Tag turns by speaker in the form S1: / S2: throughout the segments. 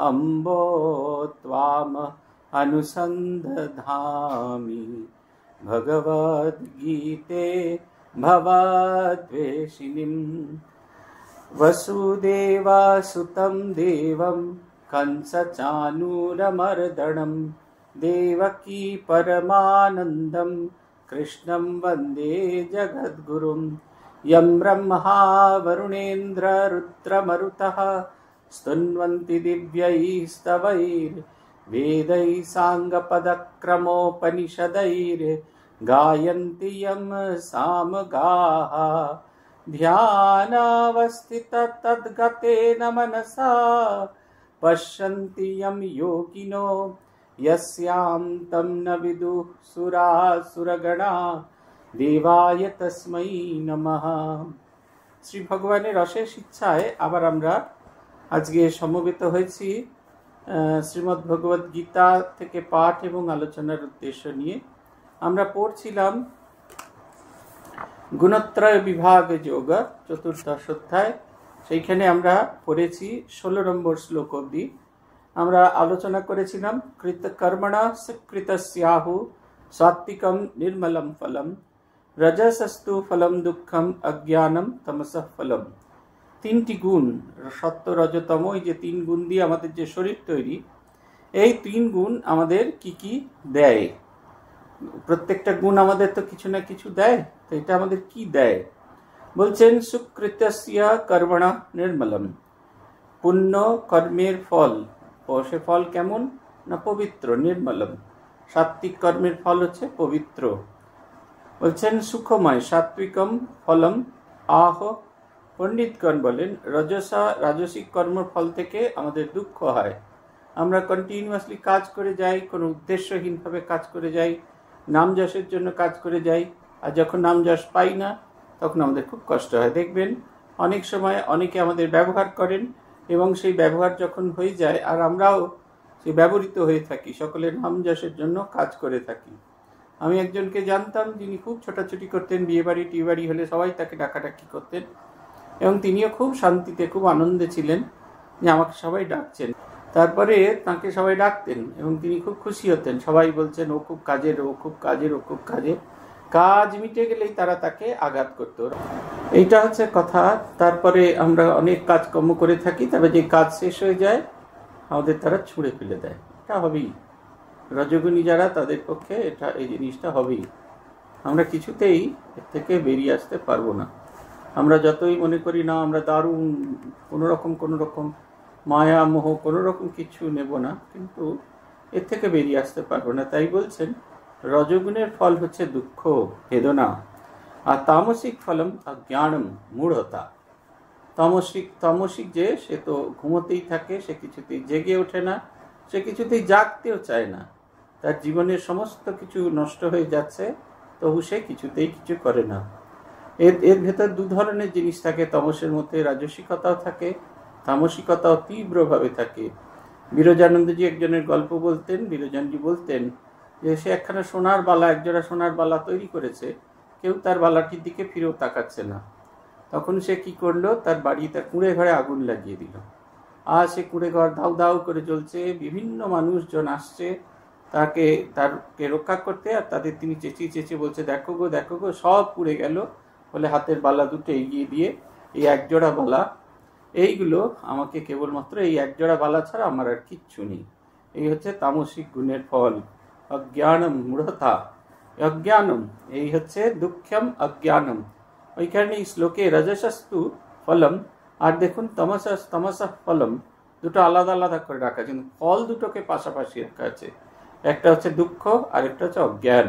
S1: अम्बो त्वाम् अनुसन्दधामि भगवद्गीते भवद्वेषिणीम् वसुदेवासुतं देवं कंसचानूरमर्दणं देवकी परमानन्दं कृष्णं वन्दे जगद्गुरुं यं ब्रह्मा वरुणेन्द्ररुद्रमरुतः स्तुन्वन्ति दिव्यैस्तवैर् वेदै साङ्गपदक्रमोपनिषदैर् गायन्ति यम् सामगाः ध्यानावस्थित मनसा पश्यन्ति यं योगिनो यस्यां तं न विदुः सुरा सुरगणा देवाय तस्मै नमः श्री भगवने रषेशिक्षाय अवरम्र আজকে সমবেত হয়েছি শ্রীমদ্ ভগবত গীতা থেকে পাঠ এবং আলোচনার উদ্দেশ্য নিয়ে আমরা পড়ছিলাম গুণত্রয় বিভাগ যোগ চতুর্দশ অধ্যায় সেইখানে আমরা পড়েছি ষোলো নম্বর শ্লোক অব্দি আমরা আলোচনা করেছিলাম কৃত কর্মণা সকৃত স্যাহু সাত্বিকম নির্মলম ফলম রজসস্তু ফলম দুঃখম অজ্ঞানম তমস ফলম তিনটি গুণ সত্য রজতম এই যে তিন গুণ দিয়ে আমাদের যে শরীর তৈরি এই তিন গুণ আমাদের কি কি দেয় প্রত্যেকটা গুণ আমাদের তো কিছু না কিছু দেয় তো এটা আমাদের কি দেয় বলছেন সুকৃত্যসিয়া কর্মণা নির্মলম পুণ্য কর্মের ফল সে ফল কেমন না পবিত্র নির্মলম সাত্বিক কর্মের ফল হচ্ছে পবিত্র বলছেন সুখময় সাত্বিকম ফলম আহ পণ্ডিতগণ বলেন রজসা রাজসিক ফল থেকে আমাদের দুঃখ হয় আমরা কন্টিনিউয়াসলি কাজ করে যাই কোনো উদ্দেশ্যহীনভাবে কাজ করে যাই নাম যশের জন্য কাজ করে যাই আর যখন নাম যশ পাই না তখন আমাদের খুব কষ্ট হয় দেখবেন অনেক সময় অনেকে আমাদের ব্যবহার করেন এবং সেই ব্যবহার যখন হয়ে যায় আর আমরাও সে ব্যবহৃত হয়ে থাকি সকলের নাম যশের জন্য কাজ করে থাকি আমি একজনকে জানতাম যিনি খুব ছোটাছুটি করতেন বিয়ে বাড়ি টিয়ে বাড়ি হলে সবাই তাকে ডাকাডাকি করতেন এবং তিনিও খুব শান্তিতে খুব আনন্দে ছিলেন যে আমাকে সবাই ডাকছেন তারপরে তাকে সবাই ডাকতেন এবং তিনি খুব খুশি হতেন সবাই বলছেন ও খুব কাজের ও খুব কাজের ও খুব কাজের কাজ মিটে গেলেই তারা তাকে আঘাত করত এইটা হচ্ছে কথা তারপরে আমরা অনেক কাজকর্ম করে থাকি তবে যে কাজ শেষ হয়ে যায় আমাদের তারা ছুঁড়ে ফেলে দেয় এটা হবেই রজগুণী যারা তাদের পক্ষে এটা এই জিনিসটা হবেই আমরা কিছুতেই এর থেকে বেরিয়ে আসতে পারবো না আমরা যতই মনে করি না আমরা দারুণ কোনোরকম কোনোরকম মায়া মোহ কোনোরকম কিছু নেব না কিন্তু এর থেকে বেরিয়ে আসতে পারবো না তাই বলছেন রজগুণের ফল হচ্ছে দুঃখ বেদনা আর তামসিক ফলম জ্ঞান মূঢ়তা তামসিক তামসিক যে সে তো ঘুমোতেই থাকে সে কিছুতেই জেগে ওঠে না সে কিছুতেই জাগতেও চায় না তার জীবনের সমস্ত কিছু নষ্ট হয়ে যাচ্ছে তবু সে কিছুতেই কিছু করে না এর এর ভেতর দু ধরনের জিনিস থাকে তমসের মধ্যে রাজসিকতাও থাকে তামসিকতাও তীব্রভাবে থাকে বিরজানন্দজি একজনের গল্প বলতেন বিরজানজি বলতেন যে সে একখানা সোনার বালা একজোড়া সোনার বালা তৈরি করেছে কেউ তার বালাটির দিকে ফিরেও তাকাচ্ছে না তখন সে কি করলো তার বাড়ি তার কুঁড়ে ঘরে আগুন লাগিয়ে দিল আর সে কুঁড়ে ঘর ধাউ ধাউ করে চলছে বিভিন্ন মানুষজন আসছে তাকে তারকে রক্ষা করতে আর তাদের তিনি চেঁচিয়ে চেঁচিয়ে বলছে দেখো গো দেখো গো সব পুড়ে গেল ফলে হাতের বালা দুটো এগিয়ে দিয়ে এই একজোড়া বালা এইগুলো আমাকে কেবলমাত্র এই একজোড়া বালা ছাড়া আমার আর কিচ্ছু নেই এই হচ্ছে তামসিক গুণের ফল অজ্ঞানম মূঢ়তা অজ্ঞানম এই হচ্ছে দুঃখম অজ্ঞানম ওইখানে এই শ্লোকে রজসাস্তু ফলম আর দেখুন তমসাস তমসা ফলম দুটো আলাদা আলাদা করে রাখা কিন্তু ফল দুটোকে পাশাপাশি রাখা আছে একটা হচ্ছে দুঃখ আর একটা হচ্ছে অজ্ঞান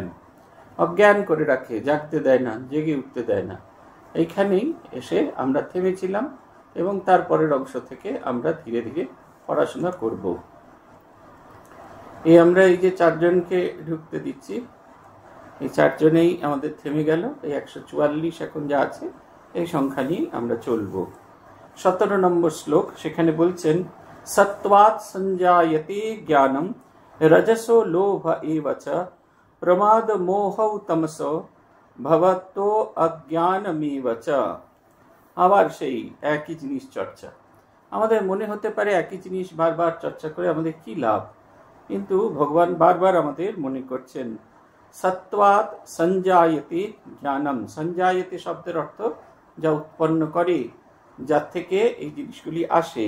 S1: অজ্ঞান করে রাখে জাগতে দেয় না জেগে উঠতে দেয় না এইখানেই এসে আমরা থেমেছিলাম এবং তারপরের অংশ থেকে আমরা ধীরে ধীরে পড়াশোনা করব এই আমরা এই যে চারজনকে ঢুকতে দিচ্ছি এই চারজনেই আমাদের থেমে গেল এই একশো চুয়াল্লিশ এখন যা আছে এই সংখ্যা নিয়ে আমরা চলব সতেরো নম্বর শ্লোক সেখানে বলছেন সত্ত্বাৎ সঞ্জায়তে জ্ঞানম রজস লোভ এ প্রমাদমোহৌ তমসো ভবতো অজ্ঞানমিব চ আবার সেই একই জিনিস চর্চা আমাদের মনে হতে পারে একই জিনিস বারবার চর্চা করে আমাদের কি লাভ কিন্তু ভগবান বারবার আমাদের মনে করছেন সত্ত্বাত সঞ্জায়তে জ্ঞানম সঞ্জায়তে শব্দের অর্থ যা উৎপন্ন করে যার থেকে এই জিনিসগুলি আসে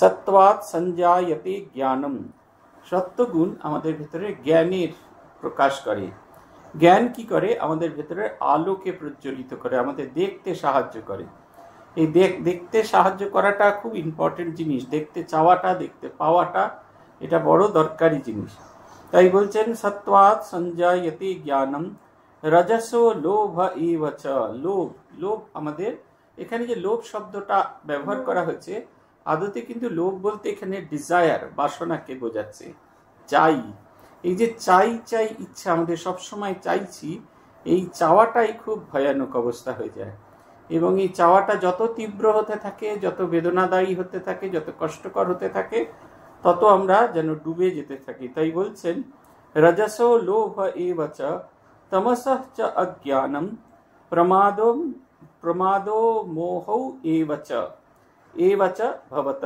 S1: সত্ত্বাত সঞ্জায়তে জ্ঞানম সত্ত্বগুণ আমাদের ভিতরে জ্ঞানের প্রকাশ করে জ্ঞান কি করে আমাদের ভেতরে আলোকে প্রজ্বলিত করে আমাদের দেখতে সাহায্য করে এই দেখতে সাহায্য করাটা খুব ইম্পর্টেন্ট জিনিস দেখতে চাওয়াটা দেখতে পাওয়াটা এটা বড় দরকারি জিনিস তাই বলছেন সত্ত্বাৎ সঞ্জায়তে জ্ঞানম রজস লোভ ইভ লোভ লোভ আমাদের এখানে যে লোভ শব্দটা ব্যবহার করা হয়েছে আদতে কিন্তু লোভ বলতে এখানে ডিজায়ার বাসনাকে বোঝাচ্ছে চাই এই যে চাই চাই ইচ্ছা আমাদের সবসময় চাইছি এই চাওয়াটাই খুব ভয়ানক অবস্থা হয়ে যায় এবং এই চাওয়াটা যত তীব্র হতে থাকে যত বেদনাদায়ী হতে থাকে যত কষ্টকর হতে থাকে তত আমরা যেন ডুবে যেতে থাকি তাই বলছেন রজস লোভ এ বচ তমস চ অজ্ঞানম প্রমাদ প্রমাদ মোহ এ বচ ভবত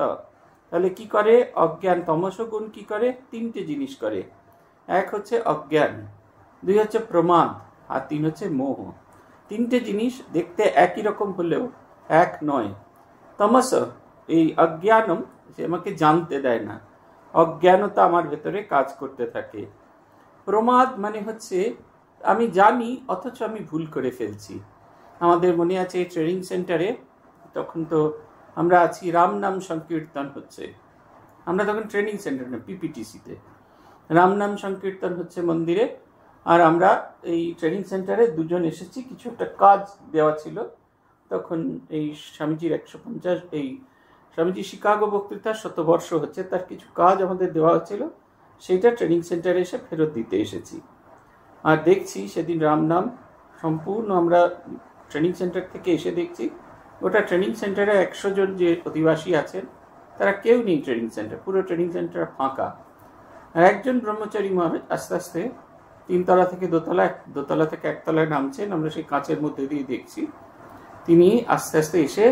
S1: তাহলে কি করে অজ্ঞান তমস গুণ কি করে তিনটে জিনিস করে এক হচ্ছে অজ্ঞান দুই হচ্ছে প্রমাদ আর তিন হচ্ছে মোহ তিনটে জিনিস দেখতে একই রকম হলেও এক নয় তমস এই অজ্ঞানম সে আমাকে জানতে দেয় না অজ্ঞানতা আমার ভেতরে কাজ করতে থাকে প্রমাদ মানে হচ্ছে আমি জানি অথচ আমি ভুল করে ফেলছি আমাদের মনে আছে এই ট্রেনিং সেন্টারে তখন তো আমরা আছি রাম নাম সংকীর্তন হচ্ছে আমরা তখন ট্রেনিং সেন্টার সেন্টারে পিপিটিসিতে রামনাম সংকীর্তন হচ্ছে মন্দিরে আর আমরা এই ট্রেনিং সেন্টারে দুজন এসেছি কিছু একটা কাজ দেওয়া ছিল তখন এই স্বামীজির একশো পঞ্চাশ এই স্বামীজি শিকাগো বক্তৃতার শতবর্ষ হচ্ছে তার কিছু কাজ আমাদের দেওয়া হয়েছিল সেইটা ট্রেনিং সেন্টারে এসে ফেরত দিতে এসেছি আর দেখছি সেদিন রামনাম সম্পূর্ণ আমরা ট্রেনিং সেন্টার থেকে এসে দেখছি ওটা ট্রেনিং সেন্টারে একশো জন যে অধিবাসী আছেন তারা কেউ নেই ট্রেনিং সেন্টার পুরো ট্রেনিং সেন্টার ফাঁকা আর একজন ব্রহ্মচারী মহারাজ আস্তে আস্তে তিনতলা থেকে দোতলা দোতলা থেকে একতলায় নামছেন আমরা সেই কাঁচের মধ্যে দিয়ে দেখছি তিনি আস্তে আস্তে এসে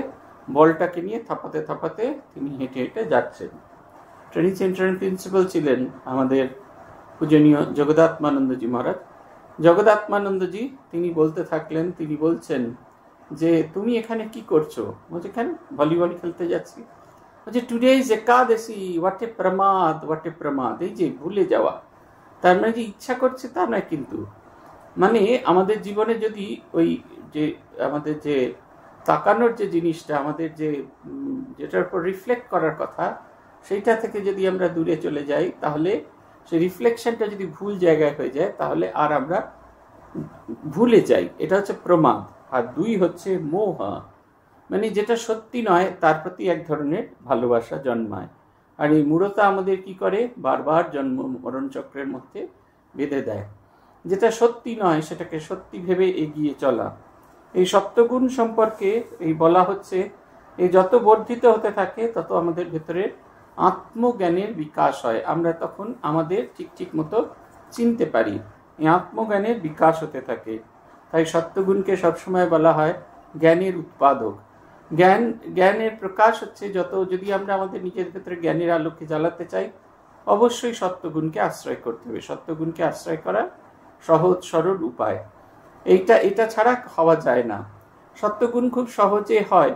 S1: বলটাকে নিয়ে থাপাতে থাপাতে তিনি হেঁটে হেঁটে যাচ্ছেন ট্রেনিং সেন্টারের প্রিন্সিপাল ছিলেন আমাদের পূজনীয় জগদাত্মানন্দজি মহারাজ জগদাত্মানন্দজি তিনি বলতে থাকলেন তিনি বলছেন যে তুমি এখানে কি করছো বলছে কেন ভলিবল খেলতে যাচ্ছি যে today is Ekadashi what a প্রমাদ হোয়াট এ প্রমাদ এই যে ভুলে যাওয়া তার মানে যে ইচ্ছা করছে তা নয় কিন্তু মানে আমাদের জীবনে যদি ওই যে আমাদের যে তাকানোর যে জিনিসটা আমাদের যে যেটার উপর রিফ্লেক্ট করার কথা সেইটা থেকে যদি আমরা দূরে চলে যাই তাহলে সেই রিফ্লেকশনটা যদি ভুল জায়গায় হয়ে যায় তাহলে আর আমরা ভুলে যাই এটা হচ্ছে প্রমাদ আর দুই হচ্ছে মোহা মানে যেটা সত্যি নয় তার প্রতি এক ধরনের ভালোবাসা জন্মায় আর এই মূরতা আমাদের কি করে বারবার জন্ম মরণ চক্রের মধ্যে বেঁধে দেয় যেটা সত্যি নয় সেটাকে সত্যি ভেবে এগিয়ে চলা এই সপ্তগুণ সম্পর্কে এই বলা হচ্ছে এই যত বর্ধিত হতে থাকে তত আমাদের ভেতরের আত্মজ্ঞানের বিকাশ হয় আমরা তখন আমাদের ঠিক ঠিক মতো চিনতে পারি এই আত্মজ্ঞানের বিকাশ হতে থাকে তাই সত্যগুণকে সবসময় বলা হয় জ্ঞানের উৎপাদক জ্ঞান জ্ঞানের প্রকাশ হচ্ছে যত যদি আমরা আমাদের নিজের ভেতরে জ্ঞানের আলোকে জ্বালাতে চাই অবশ্যই সত্যগুণকে আশ্রয় করতে হবে সত্যগুণকে আশ্রয় করা সহজ সরল উপায় এইটা এটা ছাড়া হওয়া যায় না সত্যগুণ খুব সহজে হয়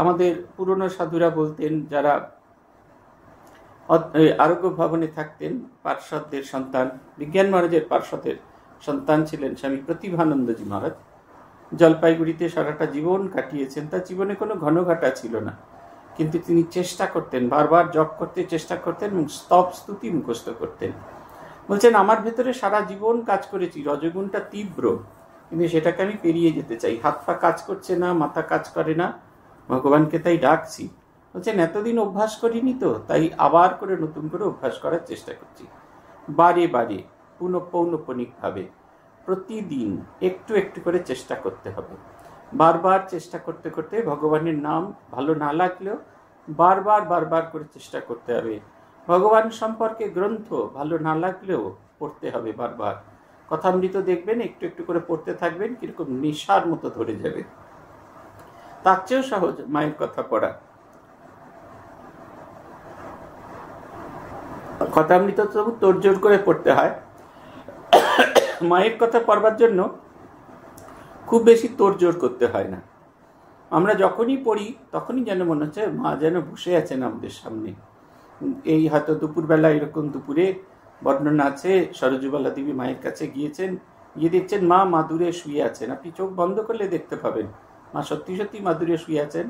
S1: আমাদের পুরনো সাধুরা বলতেন যারা আরোগ্য ভবনে থাকতেন পার্শ্বদের সন্তান বিজ্ঞান মহারাজের পার্শ্বদের সন্তান ছিলেন স্বামী প্রতিভানন্দজি মহারাজ জলপাইগুড়িতে সারাটা জীবন কাটিয়েছেন তার জীবনে কোনো ঘনঘাটা ছিল না কিন্তু তিনি চেষ্টা করতেন বারবার জপ করতে চেষ্টা করতেন এবং স্তব স্তুতি মুখস্থ করতেন বলছেন আমার ভেতরে সারা জীবন কাজ করেছি রজগুণটা তীব্র কিন্তু সেটাকে আমি পেরিয়ে যেতে চাই হাত পা কাজ করছে না মাথা কাজ করে না ভগবানকে তাই ডাকছি বলছেন এতদিন অভ্যাস করিনি তো তাই আবার করে নতুন করে অভ্যাস করার চেষ্টা করছি বারে বারে পুনঃপৌনপনিকভাবে প্রতিদিন একটু একটু করে চেষ্টা করতে হবে বারবার চেষ্টা করতে করতে ভগবানের নাম ভালো না লাগলেও বারবার বারবার করে চেষ্টা করতে হবে ভগবান সম্পর্কে গ্রন্থ ভালো না লাগলেও পড়তে হবে বারবার কথামৃত দেখবেন একটু একটু করে পড়তে থাকবেন কীরকম নেশার মতো ধরে যাবে তার চেয়েও সহজ মায়ের কথা পড়া কথামৃত তবু তোড়জোড় করে পড়তে হয় মায়ের কথা পড়বার জন্য খুব বেশি তোড়জোড় করতে হয় না আমরা যখনই পড়ি তখনই যেন মনে হচ্ছে মা যেন বসে আছেন আমাদের সামনে এই হয়তো দুপুরবেলা এরকম দুপুরে বর্ণনা আছে সরজুবালা দেবী মায়ের কাছে গিয়েছেন গিয়ে দেখছেন মা মাদুরে শুয়ে আছেন আপনি চোখ বন্ধ করলে দেখতে পাবেন মা সত্যি সত্যি মাদুরে শুয়ে আছেন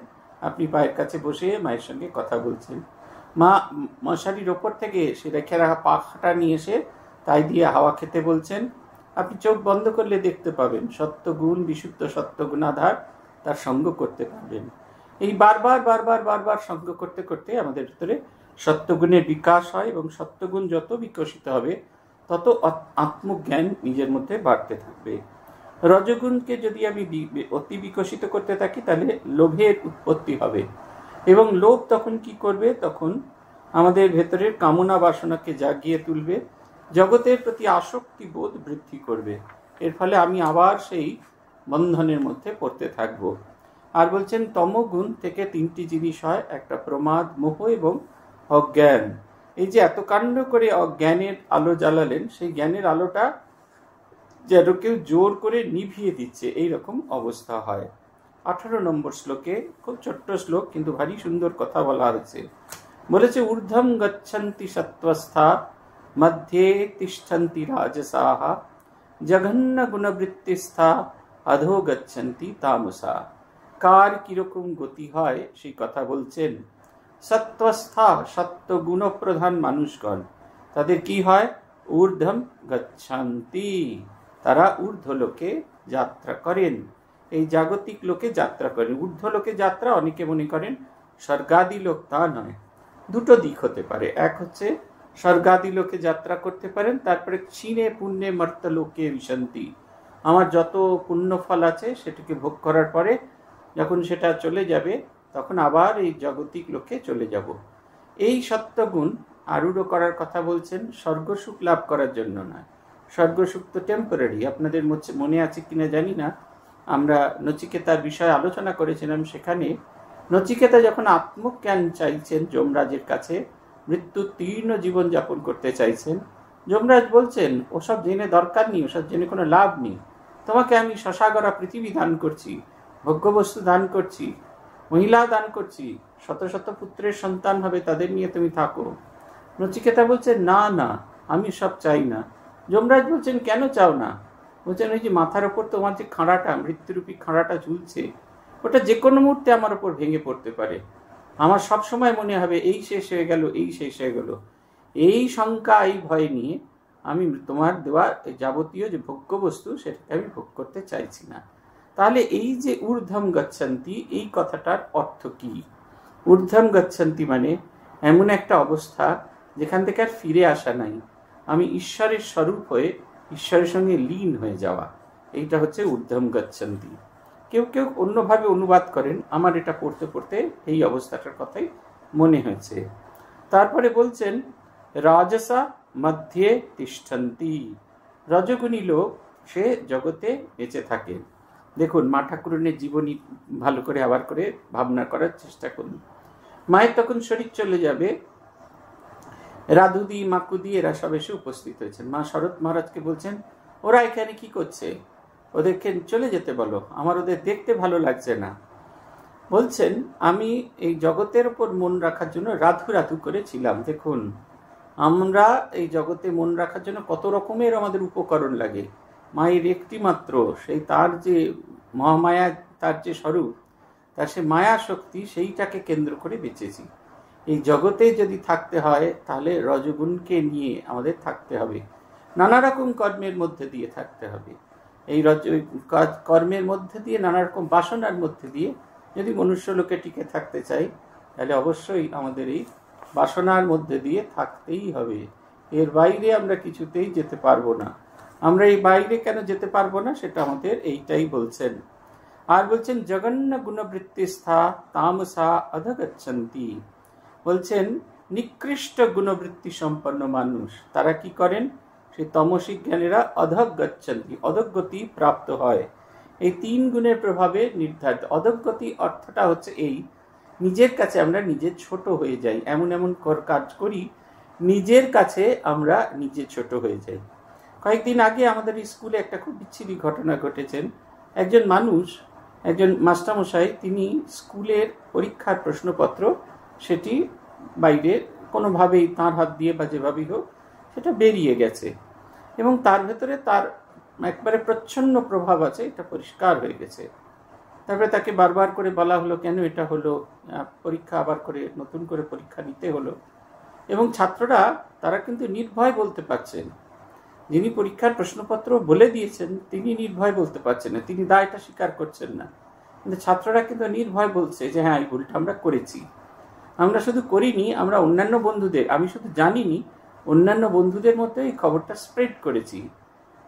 S1: আপনি পায়ের কাছে বসে মায়ের সঙ্গে কথা বলছেন মা মশারির ওপর থেকে সেটা রেখে পা খাটা নিয়ে এসে তাই দিয়ে হাওয়া খেতে বলছেন আপনি চোখ বন্ধ করলে দেখতে পাবেন সত্য গুণ বিশুদ্ধ সত্য গুণাধার তার সঙ্গ করতে পারবেন এই বারবার বারবার বারবার সঙ্গ করতে করতে আমাদের ভিতরে সত্যগুণের বিকাশ হয় এবং সত্যগুণ যত বিকশিত হবে তত আত্মজ্ঞান নিজের মধ্যে বাড়তে থাকবে রজগুণকে যদি আমি অতি বিকশিত করতে থাকি তাহলে লোভের উৎপত্তি হবে এবং লোভ তখন কি করবে তখন আমাদের ভেতরের কামনা বাসনাকে জাগিয়ে তুলবে জগতের প্রতি আসক্তি বোধ বৃদ্ধি করবে এর ফলে আমি আবার সেই বন্ধনের মধ্যে পড়তে থাকব আর বলছেন তমগুণ থেকে তিনটি জিনিস হয় একটা প্রমাদ মোহ এবং অজ্ঞান এই যে এত কাণ্ড করে অজ্ঞানের আলো জ্বালালেন সেই জ্ঞানের আলোটা যেন কেউ জোর করে নিভিয়ে দিচ্ছে এই রকম অবস্থা হয় আঠারো নম্বর শ্লোকে খুব ছোট্ট শ্লোক কিন্তু ভারী সুন্দর কথা বলা হয়েছে বলেছে ঊর্ধ্বম গচ্ছন্তি সত্ত্বস্থা मध्ये तिष्ठन्ति राजसाः জঘন্যগুণবৃত্তিস্থা অধো গচ্ছন্তি তামসা কার কিরকম গতি হয় সেই কথা বলছেন সত্ত্বস্থা সত্ত্ব গুণপ্রধান মানুষগণ তাদের কি হয় ঊর্ধ্বম গচ্ছন্তি তারা ঊর্ধ্ব লোকে যাত্রা করেন এই জাগতিক লোকে যাত্রা করেন ঊর্ধ্বলোকে যাত্রা অনেকে মনে করেন স্বর্গাদি লোক তা নয় দুটো দিক হতে পারে এক হচ্ছে স্বর্গাদি লোকে যাত্রা করতে পারেন তারপরে চীনে পুণ্যে মর্ত লোকে বিশান্তি আমার যত পুণ্য ফল আছে সেটাকে ভোগ করার পরে যখন সেটা চলে যাবে তখন আবার এই জাগতিক লোকে চলে যাব এই সত্যগুণ আরূঢ় করার কথা বলছেন স্বর্গসুখ লাভ করার জন্য নয় স্বর্গসুখ তো টেম্পোরারি আপনাদের মনে আছে কিনা জানি না আমরা নচিকেতার বিষয়ে আলোচনা করেছিলাম সেখানে নচিকেতা যখন আত্মজ্ঞান চাইছেন যমরাজের কাছে মৃত্যু তীর্ণ জীবন যাপন করতে চাইছেন যমরাজ বলছেন ওসব জেনে দরকার নেই ওসব জেনে কোনো লাভ নেই তোমাকে আমি শশাগরা পৃথিবী দান করছি ভোগ্যবস্তু দান করছি মহিলা দান করছি শত শত পুত্রের সন্তান হবে তাদের নিয়ে তুমি থাকো নচিকেতা বলছেন না না আমি সব চাই না যমরাজ বলছেন কেন চাও না বলছেন ওই যে মাথার ওপর তোমার যে খাঁড়াটা মৃত্যুরূপী খাঁড়াটা ঝুলছে ওটা যে কোনো মুহূর্তে আমার ওপর ভেঙে পড়তে পারে আমার সব সময় মনে হবে এই শেষ হয়ে গেল এই শেষ হয়ে গেল এই শঙ্কা এই ভয় নিয়ে আমি তোমার দেওয়া যাবতীয় যে ভোগ্য বস্তু সেটাকে আমি ভোগ করতে চাইছি না তাহলে এই যে ঊর্ধ্বম গচ্ছন্তি এই কথাটার অর্থ কি ঊর্ধ্বম গচ্ছন্তি মানে এমন একটা অবস্থা যেখান থেকে আর ফিরে আসা নাই আমি ঈশ্বরের স্বরূপ হয়ে ঈশ্বরের সঙ্গে লীন হয়ে যাওয়া এইটা হচ্ছে ঊর্ধ্বম গচ্ছান্তি কেউ কেউ অন্যভাবে অনুবাদ করেন আমার এটা পড়তে পড়তে এই অবস্থাটার কথাই মনে হয়েছে তারপরে বলছেন রাজসা মধ্যে তিষ্ঠান্তি রজগুণী লোক সে জগতে বেঁচে থাকে দেখুন মা ঠাকুরনের জীবনী ভালো করে আবার করে ভাবনা করার চেষ্টা করুন মায়ের তখন শরীর চলে যাবে রাধুদি মাকুদি এরা সব এসে উপস্থিত হয়েছেন মা শরৎ মহারাজকে বলছেন ওরা এখানে কি করছে ওদেরকে চলে যেতে বলো আমার ওদের দেখতে ভালো লাগছে না বলছেন আমি এই জগতের ওপর মন রাখার জন্য রাধু রাধু করেছিলাম দেখুন আমরা এই জগতে মন রাখার জন্য কত রকমের আমাদের উপকরণ লাগে মায়ের একটি মাত্র সেই তার যে মহামায়া তার যে স্বরূপ তার সে মায়া শক্তি সেইটাকে কেন্দ্র করে বেঁচেছি এই জগতে যদি থাকতে হয় তাহলে রজগুণকে নিয়ে আমাদের থাকতে হবে নানা রকম কর্মের মধ্যে দিয়ে থাকতে হবে এই রজ কাজ কর্মের মধ্যে দিয়ে নানা রকম বাসনার মধ্যে দিয়ে যদি মনুষ্য লোকে টিকে থাকতে চাই তাহলে অবশ্যই আমাদের এই বাসনার মধ্যে দিয়ে থাকতেই হবে এর বাইরে আমরা কিছুতেই যেতে পারবো না আমরা এই বাইরে কেন যেতে পারবো না সেটা আমাদের এইটাই বলছেন আর বলছেন জগন্ন গুণবৃত্তি স্থা তামসা অধগচ্ছন্তি বলছেন নিকৃষ্ট গুণবৃত্তি সম্পন্ন মানুষ তারা কি করেন সেই তমসিক জ্ঞানীরা অধগচ্ছন্তি অধগতি প্রাপ্ত হয় এই তিন গুণের প্রভাবে নির্ধারিত অধগতি অর্থটা হচ্ছে এই নিজের কাছে আমরা নিজে ছোট হয়ে যাই এমন এমন কাজ করি নিজের কাছে আমরা নিজে ছোট হয়ে যাই কয়েকদিন আগে আমাদের স্কুলে একটা খুব বিচ্ছিরি ঘটনা ঘটেছেন একজন মানুষ একজন মাস্টারমশাই তিনি স্কুলের পরীক্ষার প্রশ্নপত্র সেটি বাইরে কোনোভাবেই তাঁর হাত দিয়ে বা যেভাবেই হোক সেটা বেরিয়ে গেছে এবং তার ভেতরে তার একবারে প্রচ্ছন্ন প্রভাব আছে এটা পরিষ্কার হয়ে গেছে তারপরে তাকে বারবার করে বলা হলো কেন এটা হলো পরীক্ষা আবার করে নতুন করে পরীক্ষা নিতে হলো এবং ছাত্ররা তারা কিন্তু নির্ভয় বলতে পারছেন যিনি পরীক্ষার প্রশ্নপত্র বলে দিয়েছেন তিনি নির্ভয় বলতে পারছেন না তিনি দায়টা স্বীকার করছেন না কিন্তু ছাত্ররা কিন্তু নির্ভয় বলছে যে হ্যাঁ এই ভুলটা আমরা করেছি আমরা শুধু করিনি আমরা অন্যান্য বন্ধুদের আমি শুধু জানিনি অন্যান্য বন্ধুদের মধ্যে এই খবরটা স্প্রেড করেছি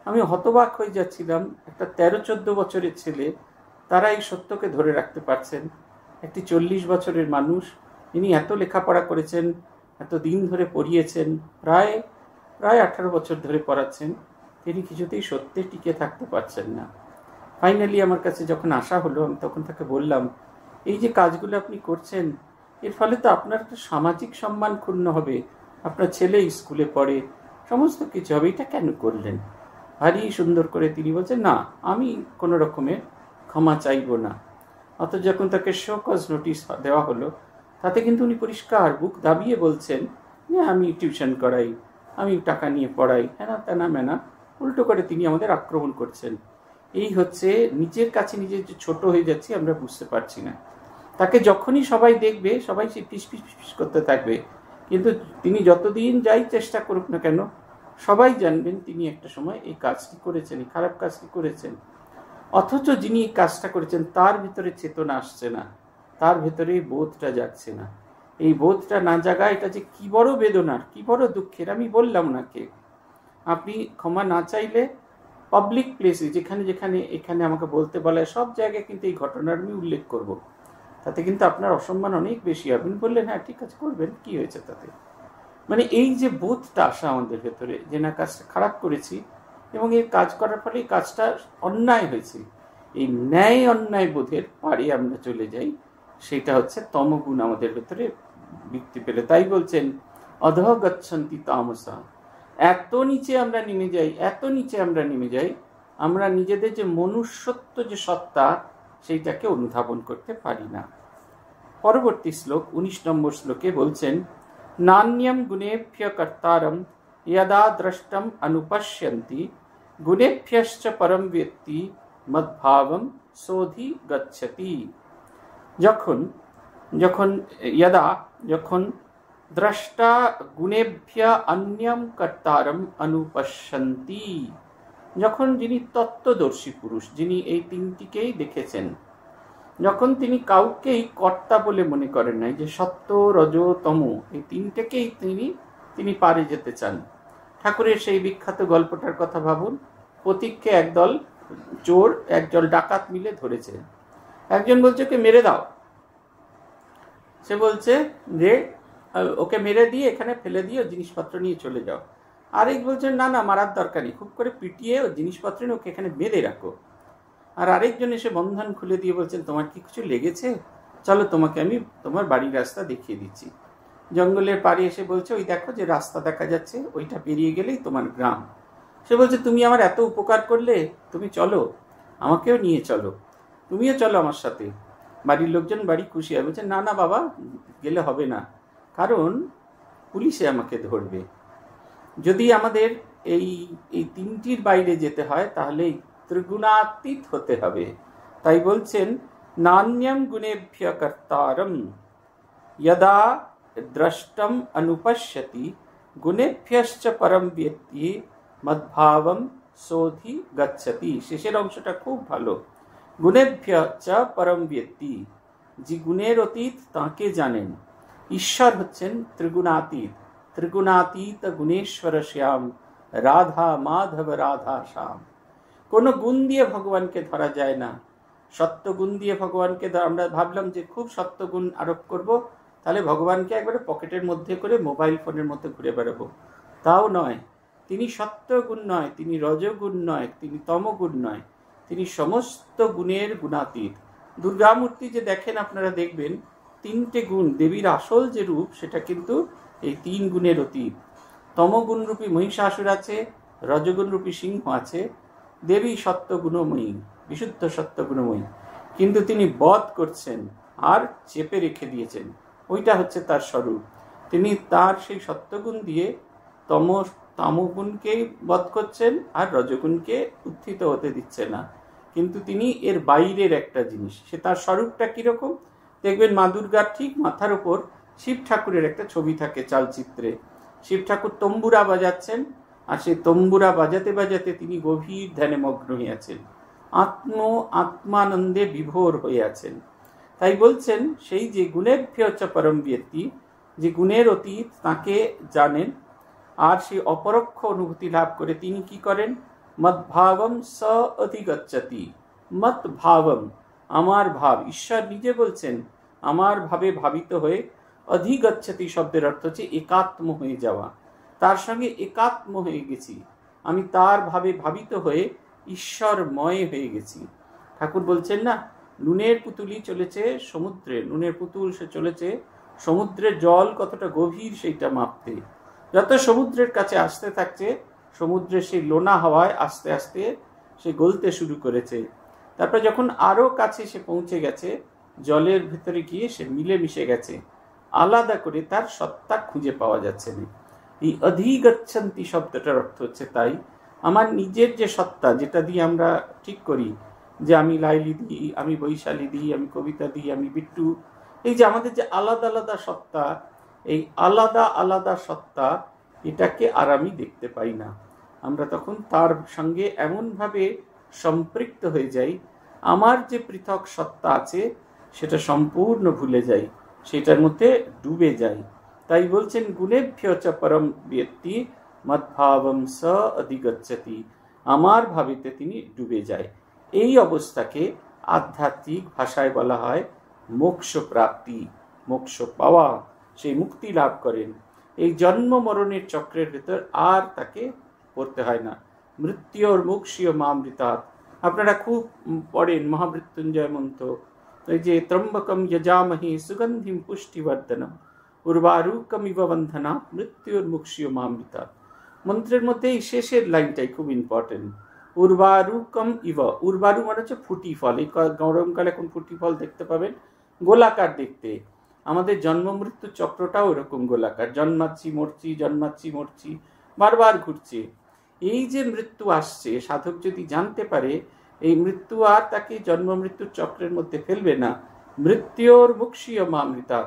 S1: আমি হতবাক হয়ে যাচ্ছিলাম একটা তেরো চোদ্দ বছরের ছেলে তারা এই সত্যকে ধরে রাখতে পারছেন একটি চল্লিশ বছরের মানুষ ইনি এত লেখাপড়া করেছেন এত দিন ধরে পড়িয়েছেন প্রায় প্রায় আঠারো বছর ধরে পড়াচ্ছেন তিনি কিছুতেই সত্যে টিকে থাকতে পারছেন না ফাইনালি আমার কাছে যখন আসা হলো আমি তখন তাকে বললাম এই যে কাজগুলো আপনি করছেন এর ফলে তো আপনার একটা সামাজিক সম্মান ক্ষুণ্ণ হবে আপনার ছেলে স্কুলে পড়ে সমস্ত কিছু হবে এটা কেন করলেন ভারী সুন্দর করে তিনি বলছেন না আমি কোনো রকমের ক্ষমা চাইব না অত যখন তাকে শোকজ নোটিশ দেওয়া হলো তাতে কিন্তু উনি পরিষ্কার বুক দাবিয়ে বলছেন যে আমি টিউশন করাই আমি টাকা নিয়ে পড়াই হ্যানা তেনা মেনা উল্টো করে তিনি আমাদের আক্রমণ করছেন এই হচ্ছে নিজের কাছে নিজে যে ছোটো হয়ে যাচ্ছি আমরা বুঝতে পারছি না তাকে যখনই সবাই দেখবে সবাই সে ফিস ফিস ফিস করতে থাকবে কিন্তু তিনি যতদিন যাই চেষ্টা করুক না কেন সবাই জানবেন তিনি একটা সময় এই কাজটি করেছেন এই খারাপ কাজটি করেছেন অথচ যিনি এই কাজটা করেছেন তার ভিতরে চেতনা আসছে না তার ভিতরে বোধটা যাচ্ছে না এই বোধটা না জাগা এটা যে কি বড় বেদনার কি বড় দুঃখের আমি বললাম কে আপনি ক্ষমা না চাইলে পাবলিক প্লেসে যেখানে যেখানে এখানে আমাকে বলতে বলে সব জায়গায় কিন্তু এই ঘটনার আমি উল্লেখ করবো তাতে কিন্তু আপনার অসম্মান অনেক বেশি আপনি বললেন হ্যাঁ ঠিক আছে করবেন কি হয়েছে তাতে মানে এই যে বোধটা আসা আমাদের ভেতরে যে না কাজটা খারাপ করেছি এবং এই কাজ করার ফলে এই কাজটা অন্যায় হয়েছে এই ন্যায় অন্যায় বোধের পারে আমরা চলে যাই সেটা হচ্ছে তমগুণ আমাদের ভেতরে বৃত্তি পেলে তাই বলছেন অধহ গচ্ছন্তি তামসা এত নিচে আমরা নেমে যাই এত নিচে আমরা নেমে যাই আমরা নিজেদের যে মনুষ্যত্ব যে সত্তা ठीक ताके उन्थापन करते পারি না পরবর্তী শ্লোক 19 নম্বর শ্লোকে বলছেন নান্যম গুনেভ্য কর্তারম yada drashtam anupashyanti गुनेभ्यश्च परं व्यक्ति मद्भावं सोधी गच्छति यखुन যখন yada যখন দ্রষ্টা গুনেভ্য অন্যম কর্তারম অনুপশ্যಂತಿ যখন যিনি তত্ত্বদর্শী পুরুষ যিনি এই তিনটিকেই দেখেছেন যখন তিনি কাউকেই কর্তা বলে মনে করেন নাই যে সত্য রজতম এই তিনটেকেই তিনি তিনি পারে যেতে চান ঠাকুরের সেই বিখ্যাত গল্পটার কথা ভাবুন প্রতীককে একদল চোর একদল ডাকাত মিলে ধরেছে একজন বলছে ওকে মেরে দাও সে বলছে যে ওকে মেরে দিয়ে এখানে ফেলে দিয়ে জিনিসপত্র নিয়ে চলে যাও আরেক বলছেন না না মারার দরকার নেই খুব করে পিটিয়ে ও জিনিসপত্র নিয়ে ওকে এখানে বেঁধে রাখো আর আরেকজন এসে বন্ধন খুলে দিয়ে বলছেন তোমার কি কিছু লেগেছে চলো তোমাকে আমি তোমার বাড়ির রাস্তা দেখিয়ে দিচ্ছি জঙ্গলের পাড়ে এসে বলছে ওই দেখো যে রাস্তা দেখা যাচ্ছে ওইটা পেরিয়ে গেলেই তোমার গ্রাম সে বলছে তুমি আমার এত উপকার করলে তুমি চলো আমাকেও নিয়ে চলো তুমিও চলো আমার সাথে বাড়ির লোকজন বাড়ি খুশি হয় বলছে না না বাবা গেলে হবে না কারণ পুলিশে আমাকে ধরবে যদি আমাদের এই এই তিনটির বাইরে যেতে হয় তাহলে ত্রিগুণাতীত হতে হবে তাই বলছেন নান্যম গুণেভ্য কর্তারম যদা দ্রষ্টম অনুপশ্যতি গুণেভ্যশ্চ পরম ব্যক্তি মদ্ভাবম সোধি গচ্ছতি শেষের অংশটা খুব ভালো গুণেভ্য চ পরম ব্যক্তি যে গুণের অতীত তাঁকে জানেন ঈশ্বর হচ্ছেন ত্রিগুণাতীত ত্রিগুণাতীত গুণেশ্বর শ্যাম রাধা মাধব রাধা শ্যাম কোনো গুণ দিয়ে ভগবানকে ধরা যায় না গুণ দিয়ে ভগবানকে আমরা ভাবলাম যে খুব গুণ আরোপ করব তাহলে ভগবানকে একবারে পকেটের মধ্যে করে মোবাইল ফোনের মধ্যে ঘুরে বেড়াবো তাও নয় তিনি সত্যগুণ নয় তিনি রজগুণ নয় তিনি তমগুণ নয় তিনি সমস্ত গুণের গুণাতীত দুর্গামূর্তি যে দেখেন আপনারা দেখবেন তিনটে গুণ দেবীর আসল যে রূপ সেটা কিন্তু এই তিন গুণের অতীত তমগুণরূপী মহিষাসুর আছে রজগুণরূপী সিংহ আছে দেবী সত্যগুণময়ী বিশুদ্ধ সত্যগুণময়ী কিন্তু তিনি বধ করছেন আর চেপে রেখে দিয়েছেন ওইটা হচ্ছে তার স্বরূপ তিনি তার সেই সত্যগুণ দিয়ে তম তামগুণকেই বধ করছেন আর রজগুণকে উত্থিত হতে দিচ্ছে না কিন্তু তিনি এর বাইরের একটা জিনিস সে তার স্বরূপটা কীরকম দেখবেন মা দুর্গার ঠিক মাথার উপর শিব ঠাকুরের একটা ছবি থাকে চালচিত্রে শিব ঠাকুর তম্বুরা বাজাচ্ছেন আর সেই তম্বুরা বাজাতে বাজাতে তিনি গভীর ধ্যানে মগ্ন হইয়াছেন আত্ম আত্মানন্দে বিভোর হইয়াছেন তাই বলছেন সেই যে গুণের ফেয়চ পরম ব্যক্তি যে গুণের অতীত তাকে জানেন আর সেই অপরোক্ষ অনুভূতি লাভ করে তিনি কি করেন মদ্ভাবম স অধিগচ্ছতি মত ভাবম আমার ভাব ঈশ্বর নিজে বলছেন আমার ভাবে ভাবিত হয়ে অধিগচ্ছতি শব্দের অর্থ হচ্ছে একাত্ম হয়ে যাওয়া তার সঙ্গে একাত্ম হয়ে গেছি আমি তার ভাবে ভাবিত হয়ে ঈশ্বরময় হয়ে গেছি ঠাকুর বলছেন না নুনের পুতুলি চলেছে সমুদ্রে নুনের পুতুল সে চলেছে সমুদ্রের জল কতটা গভীর সেইটা মাপতে যত সমুদ্রের কাছে আসতে থাকছে সমুদ্রের সেই লোনা হওয়ায় আস্তে আস্তে সে গলতে শুরু করেছে তারপর যখন আরও কাছে সে পৌঁছে গেছে জলের ভেতরে গিয়ে সে মিলে মিশে গেছে আলাদা করে তার সত্তা খুঁজে পাওয়া যাচ্ছে না এই অধিগচ্ছন্তি শব্দটার অর্থ হচ্ছে তাই আমার নিজের যে সত্তা যেটা দিয়ে আমরা ঠিক করি যে আমি লাইলি দিই আমি বৈশালী দিই আমি কবিতা দিই আমি বিট্টু এই যে আমাদের যে আলাদা আলাদা সত্তা এই আলাদা আলাদা সত্তা এটাকে আর আমি দেখতে পাই না আমরা তখন তার সঙ্গে এমনভাবে সম্পৃক্ত হয়ে যাই আমার যে পৃথক সত্তা আছে সেটা সম্পূর্ণ ভুলে যাই সেটার মধ্যে ডুবে যায় তাই বলছেন গুণেভ্য চ পরম ব্যক্তি মদভাবম স অধিগচ্ছতি আমার ভাবিতে তিনি ডুবে যায় এই অবস্থাকে আধ্যাত্মিক ভাষায় বলা হয় মোক্ষ প্রাপ্তি মোক্ষ পাওয়া সেই মুক্তি লাভ করেন এই জন্ম মরণের চক্রের ভেতর আর তাকে পড়তে হয় না মৃত্যুর মুক্ষীয় মামৃতাৎ আপনারা খুব পড়েন মহামৃত্যুঞ্জয় মন্ত্র যে ত্রম্বকম যজামহে সুগন্ধিম পুষ্টিবর্ধনম উর্বারুকমিব বন্ধনা মৃত্যুর মৃত্যুর্মুক্ষীয় মামৃতা মন্ত্রের মধ্যে এই শেষের লাইনটাই খুব ইম্পর্টেন্ট উর্বারুকম ইব উর্বারু মানে হচ্ছে ফুটি ফল এই গরমকালে এখন ফুটি ফল দেখতে পাবেন গোলাকার দেখতে আমাদের জন্ম মৃত্যু চক্রটাও এরকম গোলাকার জন্মাচ্ছি মরছি জন্মাচ্ছি মরছি বারবার ঘুরছে এই যে মৃত্যু আসছে সাধক যদি জানতে পারে এই মৃত্যু আর তাকে জন্ম মৃত্যুর চক্রের মধ্যে ফেলবে না মৃত্যুর মা অমৃতা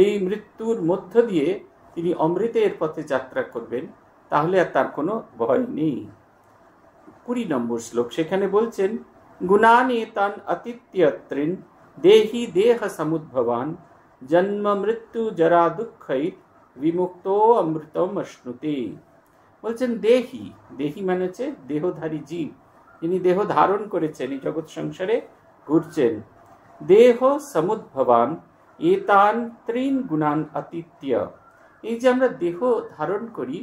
S1: এই মৃত্যুর মধ্য দিয়ে তিনি অমৃতের পথে যাত্রা করবেন তাহলে আর তার কোনো ভয় নেই কুড়ি নম্বর শ্লোক সেখানে বলছেন গুণানি তান আতিথ্যত্রিন দেহি দেহ সমুদ্ভবান জন্ম মৃত্যু জরা দুঃখই বিমুক্ত অমৃতম অশ্নুতে বলছেন দেহি দেহি মানে হচ্ছে দেহধারী জীব যিনি দেহ ধারণ করেছেন এই জগৎ সংসারে ঘুরছেন দেহ সমুদ্ভবান এতান ত্রিন গুণান আতিথ্য এই যে আমরা দেহ ধারণ করি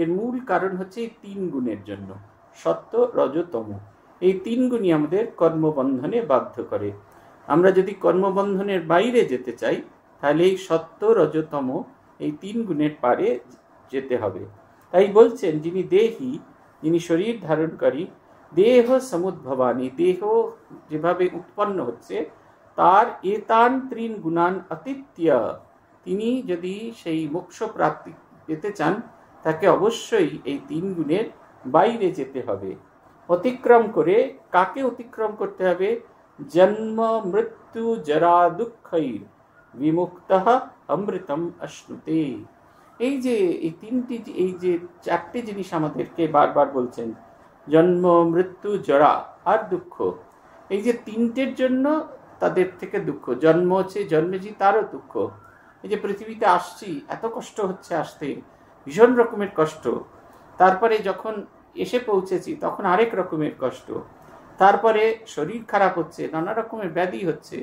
S1: এর মূল কারণ হচ্ছে এই তিন গুণের জন্য সত্য রজতম এই তিন গুণই আমাদের কর্মবন্ধনে বাধ্য করে আমরা যদি কর্মবন্ধনের বাইরে যেতে চাই তাহলে এই সত্য রজতম এই তিন গুণের পারে যেতে হবে তাই বলছেন যিনি দেহি যিনি শরীর ধারণকারী দেহ সমুদ্ভবানী দেহ যেভাবে উৎপন্ন হচ্ছে তার এতান ত্রিন গুণান আতিথ্য তিনি যদি সেই মোক্ষ প্রাপ্তি পেতে চান তাকে অবশ্যই এই তিন গুণের বাইরে যেতে হবে অতিক্রম করে কাকে অতিক্রম করতে হবে জন্ম মৃত্যু জরা দুঃখ বিমুক্ত অমৃতম অশ্নুতে এই যে এই তিনটি এই যে চারটি জিনিস আমাদেরকে বারবার বলছেন জন্ম মৃত্যু জরা আর দুঃখ এই যে তিনটের জন্য তাদের থেকে দুঃখ জন্ম হচ্ছে জন্মেছি তারও দুঃখ এই যে পৃথিবীতে আসছি এত কষ্ট হচ্ছে আসতে ভীষণ রকমের কষ্ট তারপরে যখন এসে পৌঁছেছি তখন আরেক রকমের কষ্ট তারপরে শরীর খারাপ হচ্ছে নানা রকমের ব্যাধি হচ্ছে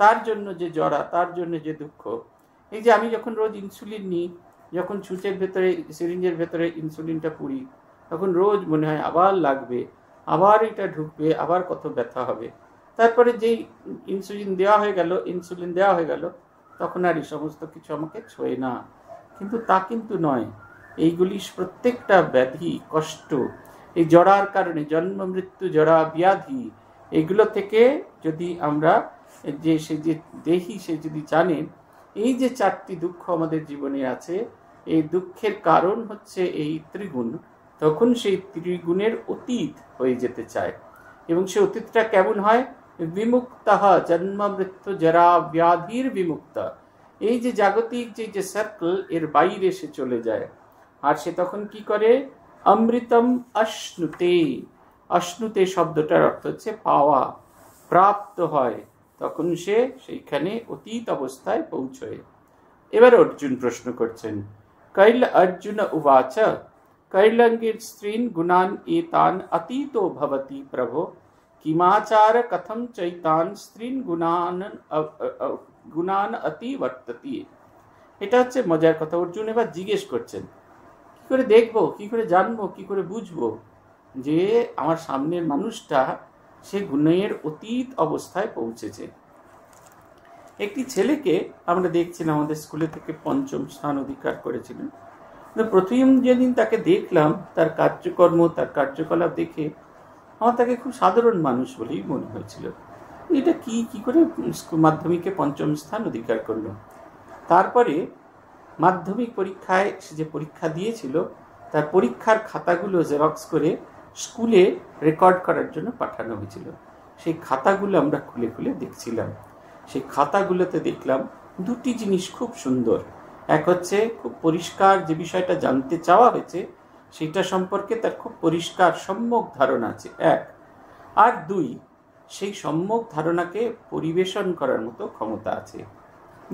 S1: তার জন্য যে জরা তার জন্য যে দুঃখ এই যে আমি যখন রোজ ইনসুলিন নিই যখন ছুঁচের ভেতরে সিরিঞ্জের ভেতরে ইনসুলিনটা পুরি তখন রোজ মনে হয় আবার লাগবে আবার এটা ঢুকবে আবার কত ব্যথা হবে তারপরে যেই ইনসুলিন দেওয়া হয়ে গেল ইনসুলিন দেওয়া হয়ে গেল তখন আর এই সমস্ত কিছু আমাকে ছোঁয় না কিন্তু তা কিন্তু নয় এইগুলি প্রত্যেকটা ব্যাধি কষ্ট এই জড়ার কারণে জন্ম মৃত্যু জড়া ব্যাধি এগুলো থেকে যদি আমরা যে সে যে দেহি সে যদি জানেন এই যে চারটি দুঃখ আমাদের জীবনে আছে এই দুঃখের কারণ হচ্ছে এই ত্রিগুণ তখন সেই ত্রিগুণের অতীত হয়ে যেতে চায় এবং সে অতীতটা কেমন হয় বিমুক্তাহ জন্ম জরা ব্যাধির বিমুক্তা এই যে জাগতিক যে যে সার্কেল এর বাইরে সে চলে যায় আর সে তখন কি করে অমৃতম অশ্নুতে অশ্নুতে শব্দটার অর্থ হচ্ছে পাওয়া প্রাপ্ত হয় তখন সে সেইখানে অতীত অবস্থায় পৌঁছয় এবার অর্জুন প্রশ্ন করছেন কৈল অর্জুন উবাচ कैलङ्गिस्त्रीन् गुणान् एतान् अतीतो भवति प्रभो किमाचार कथं चैतान् स्त्रीन् গুণান গুণান অতি বর্ততি এটা হচ্ছে মজার কথা অর্জুন এবার জিজ্ঞেস করছেন কি করে দেখব কি করে জানবো কি করে বুঝবো যে আমার সামনের মানুষটা সে গুণের অতীত অবস্থায় পৌঁছেছে একটি ছেলেকে আমরা দেখছিলাম আমাদের স্কুলে থেকে পঞ্চম স্থান অধিকার করেছিলেন প্রথম যেদিন তাকে দেখলাম তার কার্যকর্ম তার কার্যকলাপ দেখে আমার তাকে খুব সাধারণ মানুষ বলেই মনে হয়েছিল এটা কি কি করে মাধ্যমিকে পঞ্চম স্থান অধিকার করলো তারপরে মাধ্যমিক পরীক্ষায় সে যে পরীক্ষা দিয়েছিল তার পরীক্ষার খাতাগুলো জেরক্স করে স্কুলে রেকর্ড করার জন্য পাঠানো হয়েছিল সেই খাতাগুলো আমরা খুলে খুলে দেখছিলাম সেই খাতাগুলোতে দেখলাম দুটি জিনিস খুব সুন্দর এক হচ্ছে খুব পরিষ্কার যে বিষয়টা জানতে চাওয়া হয়েছে সেটা সম্পর্কে তার খুব পরিষ্কার সম্যক ধারণা আছে এক আর দুই সেই সম্যক ধারণাকে পরিবেশন করার মতো ক্ষমতা আছে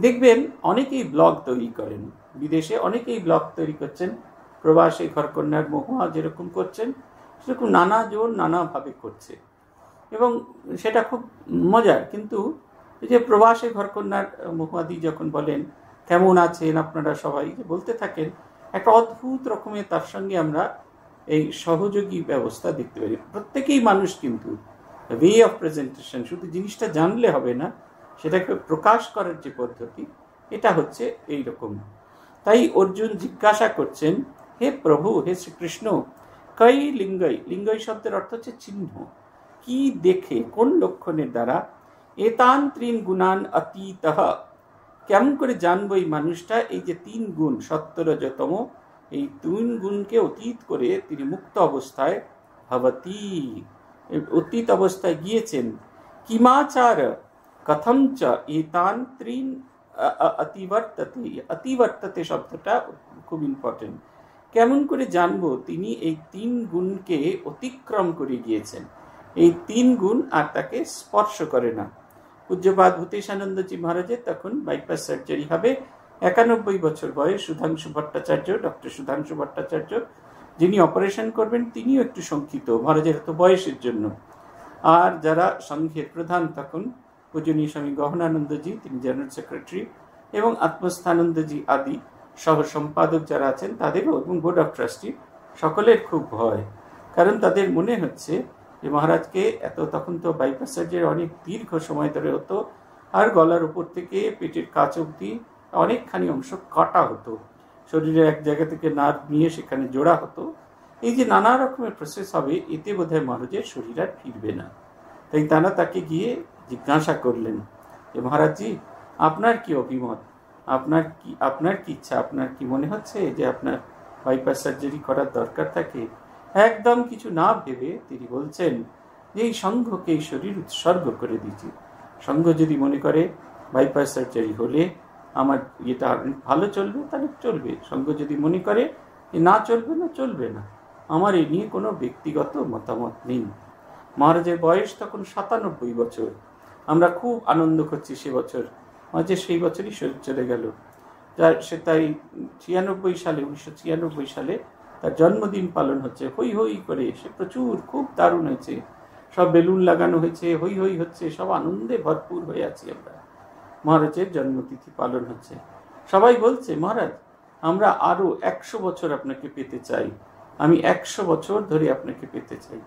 S1: দেখবেন অনেকেই ব্লগ তৈরি করেন বিদেশে অনেকেই ব্লগ তৈরি করছেন প্রবাসী ঘরকন্যার মহুয়া যেরকম করছেন সেরকম নানা জোর নানাভাবে করছে এবং সেটা খুব মজার কিন্তু যে প্রবাসী ঘরকন্যার মহুয়াদি যখন বলেন কেমন আছেন আপনারা সবাই বলতে থাকেন একটা অদ্ভুত রকমের তার সঙ্গে আমরা এই সহযোগী ব্যবস্থা দেখতে পারি প্রত্যেকেই মানুষ কিন্তু ওয়ে অফ প্রেজেন্টেশন শুধু জিনিসটা জানলে হবে না সেটাকে প্রকাশ করার যে পদ্ধতি এটা হচ্ছে এই রকম তাই অর্জুন জিজ্ঞাসা করছেন হে প্রভু হে শ্রীকৃষ্ণ কই লিঙ্গই লিঙ্গই শব্দের অর্থ হচ্ছে চিহ্ন কি দেখে কোন লক্ষণের দ্বারা এতান্ত্রীন গুণান অতীত কেমন করে জানবো এই মানুষটা এই যে তিন গুণ সত্তরজতম এই তিন গুণকে অতীত করে তিনি মুক্ত অবস্থায় হবতি অতীত অবস্থায় গিয়েছেন কিমাচার কথম চ এতান ত্রিন অতিবর্ততে অতিবর্ততে শব্দটা খুব ইম্পর্টেন্ট কেমন করে জানবো তিনি এই তিন গুণকে অতিক্রম করে গিয়েছেন এই তিন গুণ আর তাকে স্পর্শ করে না পূজ্যপাদ ভূতেশানন্দজি মহারাজের তখন বাইপাস সার্জারি হবে একানব্বই বছর বয়স সুধাংশু ভট্টাচার্য ডক্টর সুধাংশু ভট্টাচার্য যিনি অপারেশন করবেন তিনিও একটু শঙ্কিত মহারাজের তো বয়সের জন্য আর যারা সংঘের প্রধান তখন পূজনীয় স্বামী গহনানন্দজি তিনি জেনারেল সেক্রেটারি এবং আত্মস্থানন্দজি আদি সহ সম্পাদক যারা আছেন তাদেরও এবং বোর্ড অফ ট্রাস্টি সকলের খুব ভয় কারণ তাদের মনে হচ্ছে যে মহারাজকে এত তখন তো বাইপাস সার্জারি অনেক দীর্ঘ সময় ধরে হতো আর গলার উপর থেকে পেটের কাচ অবধি অনেকখানি অংশ কাটা হতো শরীরের এক জায়গা থেকে নার নিয়ে সেখানে জোড়া হতো এই যে নানা রকমের প্রসেস হবে এতে বোধহয় মহারাজের শরীর আর ফিরবে না তাই তারা তাকে গিয়ে জিজ্ঞাসা করলেন যে মহারাজজি আপনার কি অভিমত আপনার কি আপনার কি ইচ্ছা আপনার কি মনে হচ্ছে যে আপনার বাইপাস সার্জারি করার দরকার থাকে একদম কিছু না ভেবে তিনি বলছেন যে এই সংঘকে শরীর উৎসর্গ করে দিচ্ছি সংঘ যদি মনে করে বাইপাস সার্জারি হলে আমার ইয়েটা ভালো চলবে তাহলে চলবে সংঘ যদি মনে করে যে না চলবে না চলবে না আমার এ নিয়ে কোনো ব্যক্তিগত মতামত নেই মহারাজের বয়স তখন সাতানব্বই বছর আমরা খুব আনন্দ করছি সে বছর মহারাজের সেই বছরই শরীর চলে গেল যা সে তাই ছিয়ানব্বই সালে উনিশশো ছিয়ানব্বই সালে তার জন্মদিন পালন হচ্ছে হই হই করে সে প্রচুর খুব দারুণ হয়েছে সব বেলুন লাগানো হয়েছে হই হই হচ্ছে সব আনন্দে ভরপুর হয়ে আছি আমরা মহারাজের জন্মতিথি পালন হচ্ছে সবাই বলছে মহারাজ আমরা আরও একশো বছর আপনাকে পেতে চাই আমি একশো বছর ধরে আপনাকে পেতে চাই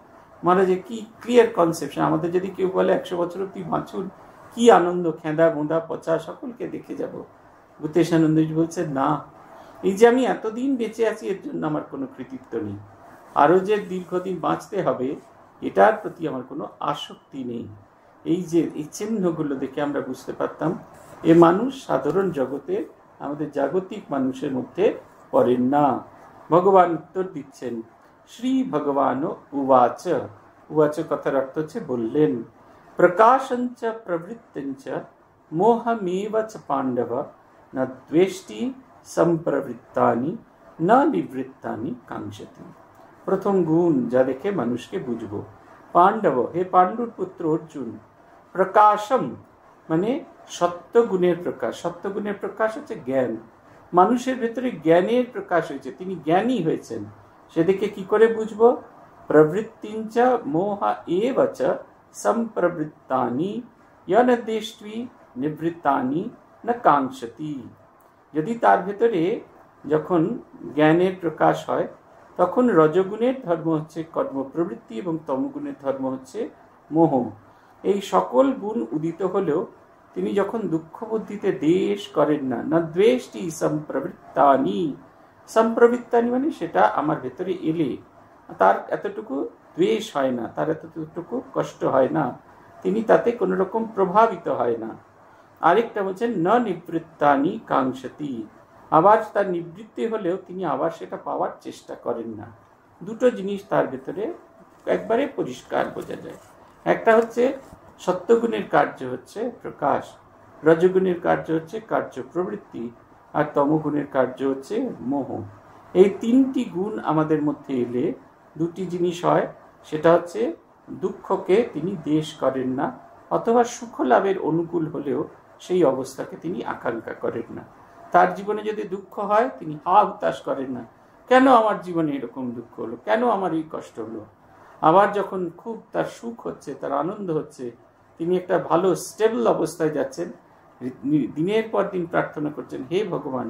S1: মহারাজের কি ক্লিয়ার কনসেপশন আমাদের যদি কেউ বলে একশো বছর অব্দি বাঁচুন কি আনন্দ খেঁদা বোঁদা পচা সকলকে দেখে যাব ভূতেশানন্দজি বলছে না এই যে আমি এতদিন বেঁচে আছি এর জন্য আমার কোনো কৃতিত্ব নেই আরও যে দীর্ঘদিন বাঁচতে হবে এটার প্রতি আমার কোনো আসক্তি নেই এই যে এই চিহ্নগুলো দেখে আমরা বুঝতে পারতাম এ মানুষ সাধারণ জগতে আমাদের জাগতিক মানুষের মধ্যে পড়েন না ভগবান উত্তর দিচ্ছেন শ্রী ভগবান উবাচ উবাচ কথার অর্থ হচ্ছে বললেন প্রকাশঞ্চ প্রবৃত্তঞ্চ মোহমেব চ পাণ্ডব না দ্বেষ্টি সম্প্রবৃত্তানি না বিবৃত্তানি কাঙ্ক্ষতি প্রথম গুণ যা দেখে মানুষকে বুঝব পাণ্ডব হে পাণ্ডুর পুত্র অর্জুন প্রকাশম মানে সত্যগুণের প্রকাশ সত্যগুণের প্রকাশ হচ্ছে জ্ঞান মানুষের ভেতরে জ্ঞানের প্রকাশ হয়েছে তিনি জ্ঞানী হয়েছেন সেদিকে কি করে বুঝব প্রবৃত্তি মোহা এবচ সম্প্রবৃত্তানি ইয় না দেষ্টি নিবৃত্তানি না কাঙ্ক্ষতি যদি তার ভেতরে যখন জ্ঞানের প্রকাশ হয় তখন রজগুণের ধর্ম হচ্ছে কর্ম প্রবৃত্তি এবং তমগুণের ধর্ম হচ্ছে মোহ এই সকল গুণ উদিত হলেও তিনি যখন দুঃখ বুদ্ধিতে দেশ করেন না না দ্বেষটি সম্প্রবৃত্তানি সম্প্রবৃত্তানি মানে সেটা আমার ভেতরে এলে তার এতটুকু দ্বেষ হয় না তার এতটুকু কষ্ট হয় না তিনি তাতে কোনো রকম প্রভাবিত হয় না আরেকটা বলছেন ন নিবৃত্তানি কাঙ্ক্ষতি আবার তার নিবৃত্তি হলেও তিনি আবার সেটা পাওয়ার চেষ্টা করেন না দুটো জিনিস তার ভেতরে একবারে পরিষ্কার বোঝা যায় একটা হচ্ছে সত্যগুণের কার্য হচ্ছে প্রকাশ রজগুণের কার্য হচ্ছে কার্য প্রবৃত্তি আর তমগুণের কার্য হচ্ছে মোহ এই তিনটি গুণ আমাদের মধ্যে এলে দুটি জিনিস হয় সেটা হচ্ছে দুঃখকে তিনি দেশ করেন না অথবা সুখ লাভের অনুকূল হলেও সেই অবস্থাকে তিনি আকাঙ্ক্ষা করেন না তার জীবনে যদি দুঃখ হয় তিনি হা হুতাশ করেন না কেন আমার জীবনে এরকম দুঃখ হলো কেন আমার এই কষ্ট হলো আবার যখন খুব তার সুখ হচ্ছে তার আনন্দ হচ্ছে তিনি একটা ভালো স্টেবল অবস্থায় যাচ্ছেন দিনের পর দিন প্রার্থনা করছেন হে ভগবান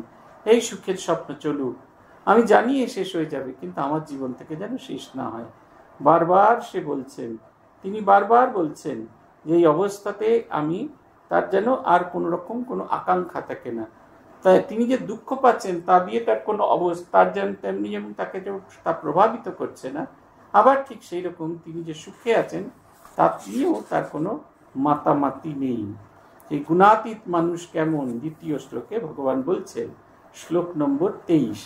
S1: এই সুখের স্বপ্ন চলুক আমি জানি শেষ হয়ে যাবে কিন্তু আমার জীবন থেকে যেন শেষ না হয় বারবার সে বলছেন তিনি বারবার বলছেন যে এই অবস্থাতে আমি তার যেন আর কোন রকম কোনো আকাঙ্ক্ষা থাকে না তাই তিনি যে দুঃখ পাচ্ছেন তা দিয়ে তার কোনো অবস্থা তার যেন তেমনি যেমন তাকে যেমন তা প্রভাবিত করছে না আবার ঠিক সেই রকম তিনি যে সুখে আছেন তা নিয়েও তার কোনো মাতামাতি নেই এই গুণাতীত মানুষ কেমন দ্বিতীয় শ্লোকে ভগবান বলছেন শ্লোক নম্বর তেইশ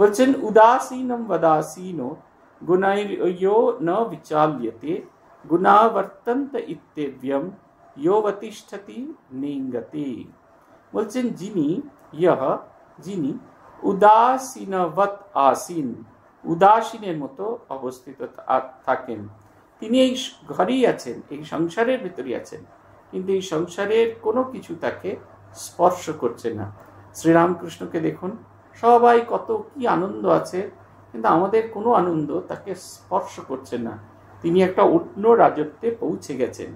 S1: বলছেন উদাসীনম বদাসীন গুণাইর্য ন বিচাল্যতে গুণাবর্তন্ত ইত্যেভ্যম যোগতিষ্ঠতি নিঙ্গতে বলছেন যিনি ইহ যিনি উদাসীনবত আসীন উদাসীনের মতো অবস্থিত থাকেন তিনি এই ঘরেই আছেন এই সংসারের ভিতরেই আছেন কিন্তু এই সংসারের কোনো কিছু তাকে স্পর্শ করছে না শ্রীরামকৃষ্ণকে দেখুন সবাই কত কি আনন্দ আছে কিন্তু আমাদের কোনো আনন্দ তাকে স্পর্শ করছে না তিনি একটা অন্য রাজত্বে পৌঁছে গেছেন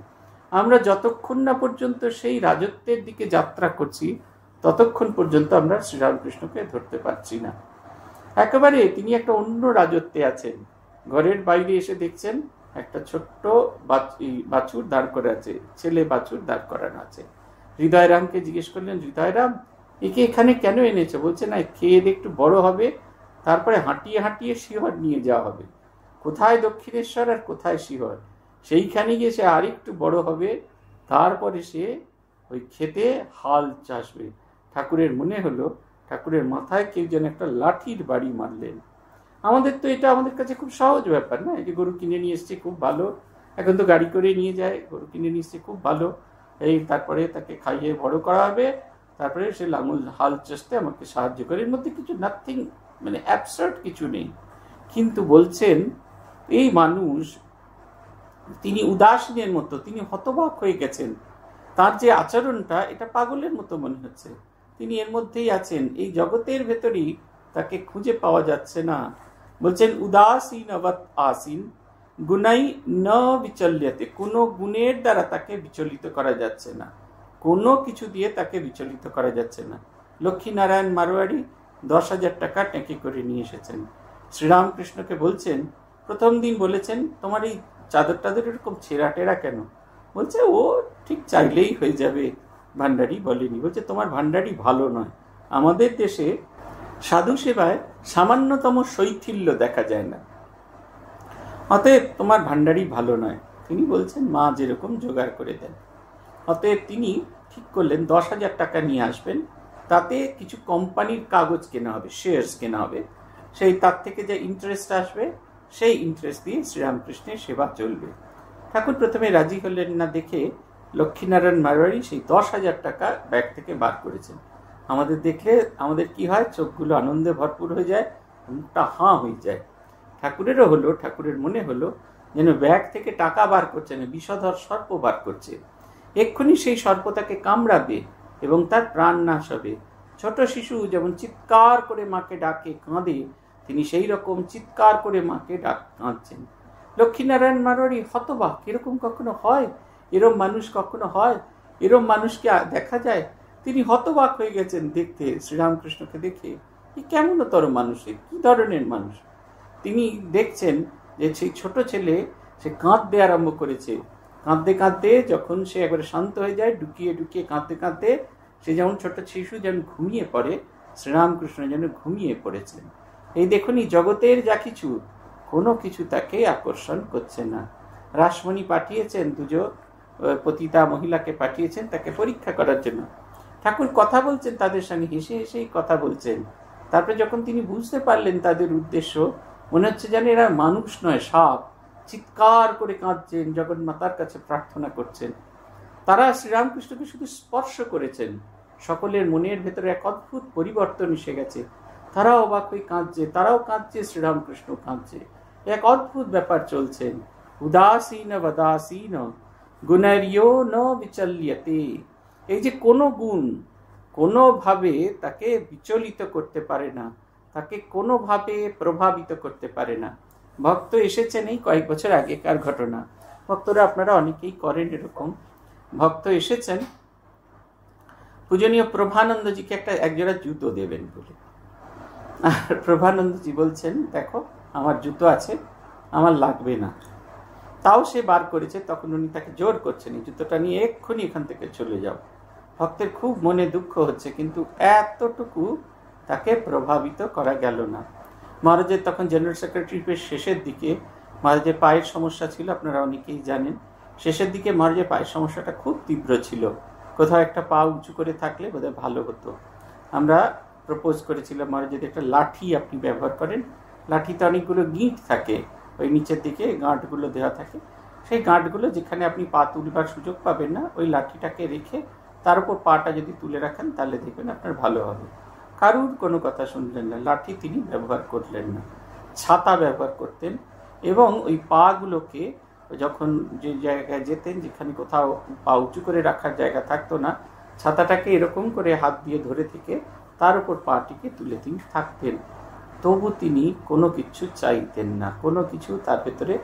S1: আমরা যতক্ষণ না পর্যন্ত সেই রাজত্বের দিকে যাত্রা করছি ততক্ষণ পর্যন্ত আমরা শ্রীরামকৃষ্ণকে ধরতে পারছি না একেবারে তিনি একটা অন্য রাজত্বে আছেন ঘরের বাইরে এসে দেখছেন একটা ছোট্ট বাছুর দাঁড় করে আছে ছেলে বাছুর দাঁড় করানো আছে হৃদয়রামকে জিজ্ঞেস করলেন হৃদয়রাম একে এখানে কেন এনেছে বলছে না খেয়ে একটু বড় হবে তারপরে হাঁটিয়ে হাঁটিয়ে শিহর নিয়ে যাওয়া হবে কোথায় দক্ষিণেশ্বর আর কোথায় শিহর সেইখানে গিয়ে সে আরেকটু বড় হবে তারপরে সে ওই খেতে হাল চাষবে ঠাকুরের মনে হলো ঠাকুরের মাথায় কেউ যেন একটা লাঠির বাড়ি মারলেন আমাদের তো এটা আমাদের কাছে খুব সহজ ব্যাপার না এই যে গরু কিনে নিয়ে এসছে খুব ভালো এখন তো গাড়ি করে নিয়ে যায় গরু কিনে নিয়ে এসছে খুব ভালো এই তারপরে তাকে খাইয়ে বড় করা হবে তারপরে সে লাঙল হাল চাষতে আমাকে সাহায্য করে এর মধ্যে কিছু নাথিং মানে অ্যাবসার্ট কিছু নেই কিন্তু বলছেন এই মানুষ তিনি উদাসীনের মতো তিনি হতবাক হয়ে গেছেন তার যে আচরণটা এটা পাগলের মতো মনে হচ্ছে তিনি এর মধ্যেই আছেন এই জগতের ভেতরই তাকে খুঁজে পাওয়া যাচ্ছে না বলছেন উদাসীন অবাত আসীন গুণাই ন বিচল্যতে কোনো গুণের দ্বারা তাকে বিচলিত করা যাচ্ছে না কোনো কিছু দিয়ে তাকে বিচলিত করা যাচ্ছে না লক্ষ্মীনারায়ণ মারোয়ারি দশ হাজার টাকা ট্যাঁকে করে নিয়ে এসেছেন শ্রীরামকৃষ্ণকে বলছেন প্রথম দিন বলেছেন তোমার এই চাদর টাদর এরকম ছেঁড়া টেরা কেন বলছে ও ঠিক চাইলেই হয়ে যাবে ভান্ডারি বলেনি বলছে তোমার ভান্ডারি ভালো নয় আমাদের দেশে সাধু সেবায় সামান্যতম শৈথিল্য দেখা যায় না অতএব তোমার ভান্ডারি ভালো নয় তিনি বলছেন মা যেরকম জোগাড় করে দেন অতএব তিনি ঠিক করলেন দশ হাজার টাকা নিয়ে আসবেন তাতে কিছু কোম্পানির কাগজ কেনা হবে শেয়ার্স কেনা হবে সেই তার থেকে যে ইন্টারেস্ট আসবে সেই ইন্টারেস্ট দিয়ে শ্রীরামকৃষ্ণের সেবা চলবে ঠাকুর প্রথমে রাজি হলেন না দেখে লক্ষ্মীনারায়ণ মারোয়ারি সেই দশ হাজার টাকা ব্যাগ থেকে বার করেছেন আমাদের দেখলে আমাদের কি হয় চোখগুলো আনন্দে ভরপুর হয়ে যায় মুখটা হাঁ হয়ে যায় ঠাকুরেরও হলো ঠাকুরের মনে হলো যেন ব্যাগ থেকে টাকা বার করছে না বিষধর সর্প বার করছে এক্ষুনি সেই সর্প তাকে কামড়াবে এবং তার প্রাণ নাশ হবে ছোট শিশু যেমন চিৎকার করে মাকে ডাকে কাঁদে তিনি সেই রকম চিৎকার করে মাকে ডাক কাঁদছেন লক্ষ্মীনারায়ণ মারোয়ারি হতবাক এরকম কখনো হয় এরম মানুষ কখনো হয় এরম মানুষকে দেখা যায় তিনি হতবাক হয়ে গেছেন দেখতে শ্রীরামকৃষ্ণকে দেখে কি কেমনতর মানুষের কি ধরনের মানুষ তিনি দেখছেন যে সেই ছোট ছেলে সে কাঁদতে আরম্ভ করেছে কাঁদতে কাঁদতে যখন সে একবারে শান্ত হয়ে যায় ঢুকিয়ে ঢুকিয়ে কাঁদতে কাঁদতে সে যেমন ছোট শিশু যেন ঘুমিয়ে পড়ে শ্রীরামকৃষ্ণ যেন ঘুমিয়ে পড়েছেন এই দেখুন জগতের যা কিছু কোনো কিছু তাকে আকর্ষণ করছে না রাসমণি পাঠিয়েছেন দুজো পতিতা মহিলাকে পাঠিয়েছেন তাকে পরীক্ষা করার জন্য ঠাকুর কথা বলছেন তাদের সঙ্গে হেসে হেসেই কথা বলছেন তারপরে যখন তিনি বুঝতে পারলেন তাদের উদ্দেশ্য মনে হচ্ছে যেন এরা মানুষ নয় সাপ চিৎকার করে কাঁদছেন জগন্মাতার কাছে প্রার্থনা করছেন তারা শ্রীরামকৃষ্ণকে শুধু স্পর্শ করেছেন সকলের মনের ভেতরে এক অদ্ভুত পরিবর্তন এসে গেছে তারা অবাক হয়ে কাঁদছে তারাও কাঁদছে শ্রীরামকৃষ্ণ কাঁদছে এক অদ্ভুত ব্যাপার চলছে উদাসীন বদাসীন গুণেরিও ন বিচল্যতে এই যে কোনো গুণ কোনোভাবে তাকে বিচলিত করতে পারে না তাকে কোনোভাবে প্রভাবিত করতে পারে না ভক্ত এসেছেন এই কয়েক বছর আগেকার ঘটনা ভক্তরা আপনারা অনেকেই করেন এরকম ভক্ত এসেছেন পূজনীয় প্রভানন্দজিকে একটা একজোড়া জুতো দেবেন বলে আর প্রভানন্দজি বলছেন দেখো আমার জুতো আছে আমার লাগবে না তাও সে বার করেছে তখন উনি তাকে জোর করছেন এই জুতোটা নিয়ে এক্ষুনি এখান থেকে চলে যাও ভক্তের খুব মনে দুঃখ হচ্ছে কিন্তু এতটুকু তাকে প্রভাবিত করা গেল না মহারাজের তখন জেনারেল সেক্রেটারিপের শেষের দিকে মহারাজের পায়ের সমস্যা ছিল আপনারা অনেকেই জানেন শেষের দিকে মহারাজের পায়ের সমস্যাটা খুব তীব্র ছিল কোথাও একটা পা উঁচু করে থাকলে বোধহয় ভালো হতো আমরা প্রপোজ করেছিলাম আর মানে যদি একটা লাঠি আপনি ব্যবহার করেন লাঠিতে অনেকগুলো গিঁট থাকে ওই নিচের দিকে গাঁটগুলো দেওয়া থাকে সেই গাঁটগুলো যেখানে আপনি পা তুলবার সুযোগ পাবেন না ওই লাঠিটাকে রেখে তার উপর পাটা যদি তুলে রাখেন তাহলে দেখবেন আপনার ভালো হবে কারুর কোনো কথা শুনলেন না লাঠি তিনি ব্যবহার করলেন না ছাতা ব্যবহার করতেন এবং ওই পাগুলোকে যখন যে জায়গায় যেতেন যেখানে কোথাও পা উঁচু করে রাখার জায়গা থাকতো না ছাতাটাকে এরকম করে হাত দিয়ে ধরে থেকে তার উপর পাটিকে তুলে তিনি থাকতেন তবু তিনি কোনো কিছু চাইতেন না কোনো কিছু তার ভেতরে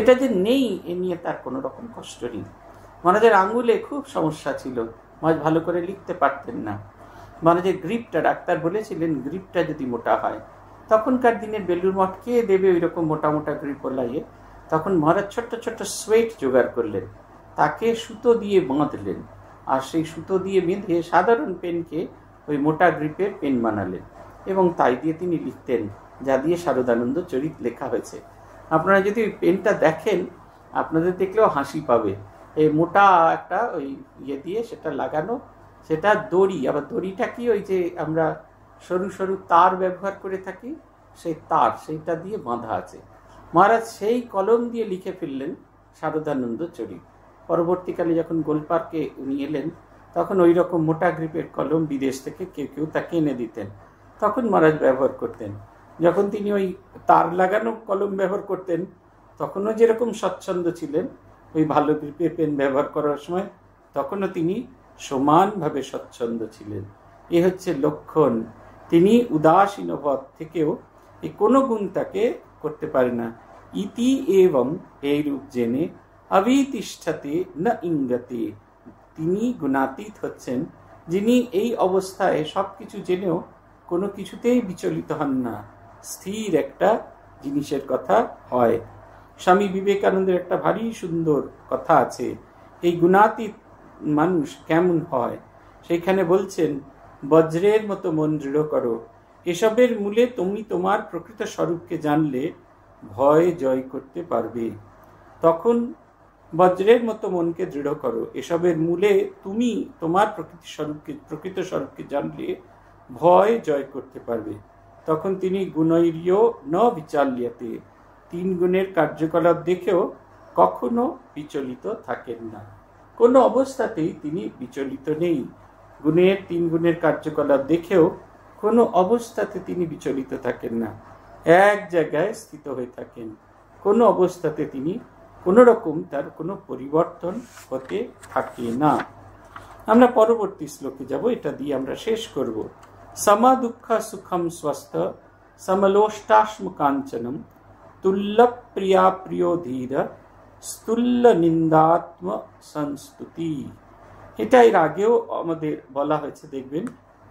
S1: এটা যে নেই এ নিয়ে তার কোনো রকম কষ্ট নেই মহারাজের আঙুলে খুব সমস্যা ছিল মহারাজ ভালো করে লিখতে পারতেন না মহারাজের গ্রিপটা ডাক্তার বলেছিলেন গ্রিপটা যদি মোটা হয় তখনকার দিনে বেলুর মঠ কে দেবে ওই রকম মোটা মোটা গ্রিপ লাগিয়ে তখন মহারাজ ছোট্ট ছোট্ট সোয়েট জোগাড় করলেন তাকে সুতো দিয়ে বাঁধলেন আর সেই সুতো দিয়ে বেঁধে সাধারণ পেনকে ওই মোটা গ্রিপের পেন বানালেন এবং তাই দিয়ে তিনি লিখতেন যা দিয়ে শারদানন্দ চরিত লেখা হয়েছে আপনারা যদি ওই পেনটা দেখেন আপনাদের দেখলেও হাসি পাবে এই মোটা একটা ওই ইয়ে দিয়ে সেটা লাগানো সেটা দড়ি আবার দড়িটা কি ওই যে আমরা সরু সরু তার ব্যবহার করে থাকি সেই তার সেইটা দিয়ে বাঁধা আছে মহারাজ সেই কলম দিয়ে লিখে ফেললেন শারদানন্দ চরিত পরবর্তীকালে যখন গোলপার্কে উনি এলেন তখন ওই রকম মোটা গ্রিপের কলম বিদেশ থেকে কেউ কেউ তাকে এনে দিতেন তখন মহারাজ ব্যবহার করতেন যখন তিনি ওই তার লাগানো কলম ব্যবহার করতেন তখনও যেরকম স্বচ্ছন্দ ছিলেন ওই ভালো গ্রিপের পেন ব্যবহার করার সময় তখনও তিনি সমানভাবে স্বচ্ছন্দ ছিলেন এ হচ্ছে লক্ষণ তিনি উদাসীনভদ থেকেও এ কোনো গুণ তাকে করতে পারে না ইতি এবং এই রূপ জেনে অবিতিষ্ঠাতে না ইঙ্গতে তিনি গুণাতীত হচ্ছেন যিনি এই অবস্থায় সব কিছু জেনেও কোনো কিছুতেই বিচলিত হন না স্থির একটা জিনিসের কথা হয় স্বামী বিবেকানন্দের একটা ভারী সুন্দর কথা আছে এই গুণাতীত মানুষ কেমন হয় সেইখানে বলছেন বজ্রের মতো মন দৃঢ় করো এসবের মূলে তুমি তোমার প্রকৃত স্বরূপকে জানলে ভয় জয় করতে পারবে তখন বজ্রের মতো মনকে দৃঢ় করো এসবের মূলে তুমি তোমার প্রকৃতি স্বরূপকে প্রকৃত স্বরূপকে জানলে ভয় জয় করতে পারবে তখন তিনি গুণৈরীয় ন বিচাল্যাতে তিন গুণের কার্যকলাপ দেখেও কখনো বিচলিত থাকেন না কোনো অবস্থাতেই তিনি বিচলিত নেই গুণের তিন গুণের কার্যকলাপ দেখেও কোনো অবস্থাতে তিনি বিচলিত থাকেন না এক জায়গায় স্থিত হয়ে থাকেন কোনো অবস্থাতে তিনি কোনো রকম তার কোনো পরিবর্তন হতে থাকে না আমরা পরবর্তী শ্লোকে যাব এটা দিয়ে আমরা শেষ করব সমা দুঃখ সুখম স্বস্থ সমলোষ্টাশ্ম কাঞ্চনম তুল্ল প্রিয়া প্রিয় ধীর স্তুল্ল নিন্দাত্ম সংস্তুতি এটা এর আগেও আমাদের বলা হয়েছে দেখবেন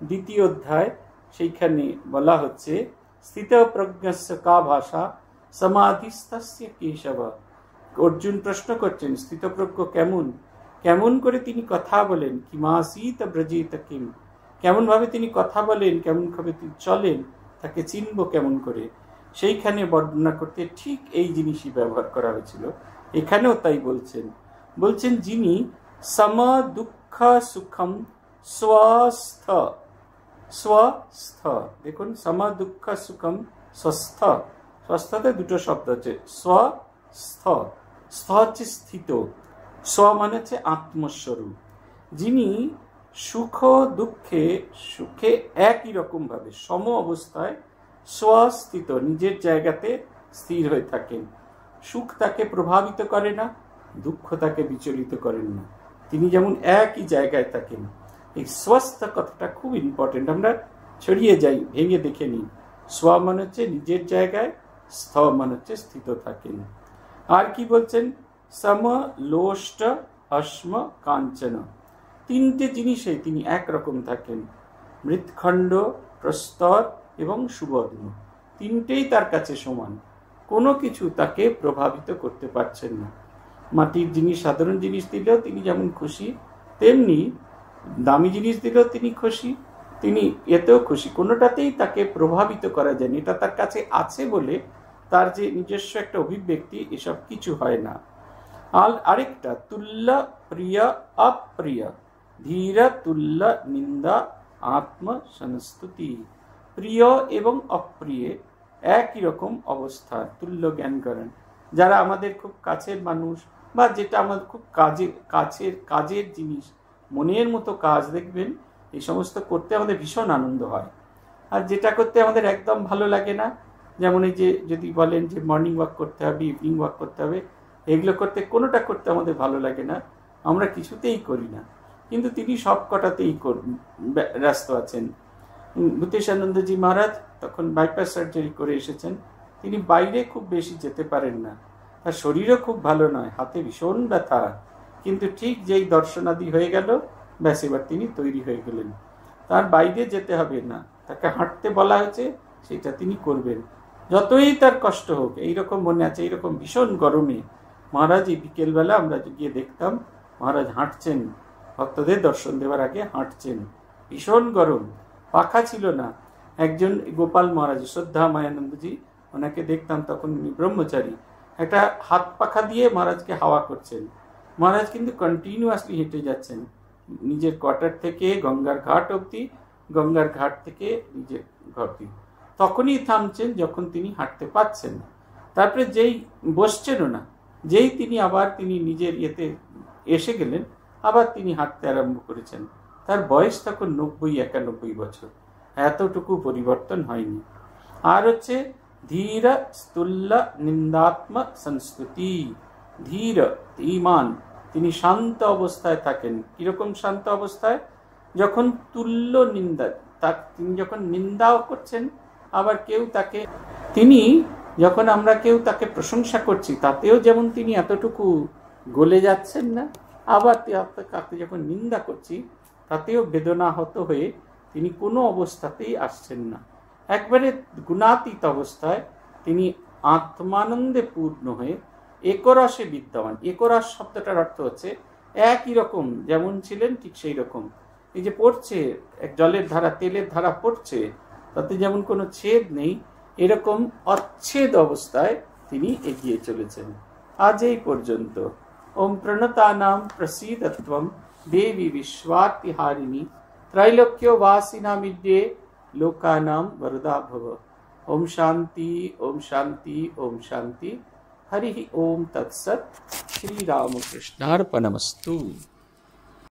S1: দ্বিতীয় অধ্যায় সেইখানে বলা হচ্ছে স্থিত প্রজ্ঞস্য কা ভাষা সমাধিস্থ কেশব অর্জুন প্রশ্ন করছেন স্থিতপ্রজ্ঞ কেমন কেমন করে তিনি কথা বলেন কি মাসিত ব্রজিত কিম কেমনভাবে তিনি কথা বলেন কেমনভাবে তিনি চলেন তাকে চিনব কেমন করে সেইখানে বর্ণনা করতে ঠিক এই জিনিসই ব্যবহার করা হয়েছিল এখানেও তাই বলছেন বলছেন যিনি সম দুঃখ সুখম স্বস্থ স্বস্থ দেখুন সম দুঃখ সুখম স্বস্থ স্বস্থতে দুটো শব্দ আছে স্বস্থ স্থ হচ্ছে স্থিত স্ব মানে হচ্ছে আত্মস্বরূপ যিনি সুখ দুঃখে সুখে একই রকমভাবে সম অবস্থায় স্বস্থিত নিজের জায়গাতে স্থির হয়ে থাকেন সুখ তাকে প্রভাবিত করে না দুঃখ তাকে বিচলিত করেন না তিনি যেমন একই জায়গায় থাকেন এই স্বস্থ কথাটা খুব ইম্পর্টেন্ট আমরা ছড়িয়ে যাই ভেঙে দেখে নিই স্ব মানে হচ্ছে নিজের জায়গায় স্থ মানে হচ্ছে স্থিত থাকেন আর কি বলছেন সম লোষ্ট হস্ম কাঞ্চন তিনটে জিনিসে তিনি একরকম থাকেন মৃৎখণ্ড প্রস্তর এবং সুবর্ণ তিনটেই তার কাছে সমান কোনো কিছু তাকে প্রভাবিত করতে পারছেন না মাটির জিনিস সাধারণ জিনিস দিলেও তিনি যেমন খুশি তেমনি দামি জিনিস দিলেও তিনি খুশি তিনি এতেও খুশি কোনোটাতেই তাকে প্রভাবিত করা যায়নি এটা তার কাছে আছে বলে তার যে নিজস্ব একটা অভিব্যক্তি এসব কিছু হয় না আর আরেকটা তুল্য প্রিয় অপ্রিয় ধীরা তুল্লা নিন্দা সংস্তুতি প্রিয় এবং অপ্রিয় একই রকম অবস্থা তুল্য জ্ঞান করেন যারা আমাদের খুব কাছের মানুষ বা যেটা আমাদের খুব কাজে কাছের কাজের জিনিস মনের মতো কাজ দেখবেন এই সমস্ত করতে আমাদের ভীষণ আনন্দ হয় আর যেটা করতে আমাদের একদম ভালো লাগে না যেমন এই যে যদি বলেন যে মর্নিং ওয়াক করতে হবে ইভিনিং ওয়াক করতে হবে এগুলো করতে কোনোটা করতে আমাদের ভালো লাগে না আমরা কিছুতেই করি না কিন্তু তিনি সব কটাতেই ব্যস্ত আছেন ভূতেশানন্দজি মহারাজ তখন বাইপাস সার্জারি করে এসেছেন তিনি বাইরে খুব বেশি যেতে পারেন না তার শরীরও খুব ভালো নয় হাতে ভীষণ ব্যথা কিন্তু ঠিক যেই দর্শনাদি হয়ে গেল ব্যাস এবার তিনি তৈরি হয়ে গেলেন তার বাইরে যেতে হবে না তাকে হাঁটতে বলা হয়েছে সেটা তিনি করবেন যতই তার কষ্ট হোক এইরকম মনে আছে এইরকম ভীষণ গরমে মহারাজই বিকেলবেলা আমরা গিয়ে দেখতাম মহারাজ হাঁটছেন ভক্তদের দর্শন দেওয়ার আগে হাঁটছেন ভীষণ গরম পাখা ছিল না একজন গোপাল মহারাজ শ্রদ্ধা মায়ানন্দজি ওনাকে দেখতাম তখন উনি ব্রহ্মচারী একটা হাত পাখা দিয়ে মহারাজকে হাওয়া করছেন মহারাজ কিন্তু কন্টিনিউয়াসলি হেঁটে যাচ্ছেন নিজের কোয়ার্টার থেকে গঙ্গার ঘাট অবধি গঙ্গার ঘাট থেকে নিজের ঘর দিয়ে তখনই থামছেন যখন তিনি হাঁটতে পারছেন না তারপরে যেই বসছেনও না যেই তিনি আবার তিনি নিজের ইয়েতে এসে গেলেন আবার তিনি হাঁটতে আরম্ভ করেছেন তার বয়স তখন নব্বই একানব্বই বছর এতটুকু পরিবর্তন হয়নি আর হচ্ছে ধীর স্তুল্য নিন্দাত্ম সংস্কৃতি ধীর ইমান তিনি শান্ত অবস্থায় থাকেন কীরকম শান্ত অবস্থায় যখন তুল্য নিন্দা তা তিনি যখন নিন্দাও করছেন আবার কেউ তাকে তিনি যখন আমরা কেউ তাকে প্রশংসা করছি তাতেও যেমন তিনি এতটুকু গলে যাচ্ছেন না আবার তাকে যখন নিন্দা করছি তাতেও বেদনাহত হয়ে তিনি কোনো অবস্থাতেই আসছেন না একবারে গুণাতীত অবস্থায় তিনি আত্মানন্দে পূর্ণ হয়ে একরসে বিদ্যমান একরস শব্দটার অর্থ হচ্ছে একই রকম যেমন ছিলেন ঠিক সেই রকম এই যে পড়ছে এক জলের ধারা তেলের ধারা পড়ছে তাতে যেমন কোনো ছেদ নেই এরকম অচ্ছেদ অবস্থায় তিনি এগিয়ে চলেছেন আজ এই পর্যন্ত ওম প্রণতানাম প্রসিদত্বম দেবী বিশ্বর্তিহারিণী ত্রৈলোক্য বাসিনামিদ্যে লোকানাম বরদা ভব ওম শান্তি ওম শান্তি ওম শান্তি হরি ওম তৎসৎ শ্রীরামকৃষ্ণার্পণমস্তু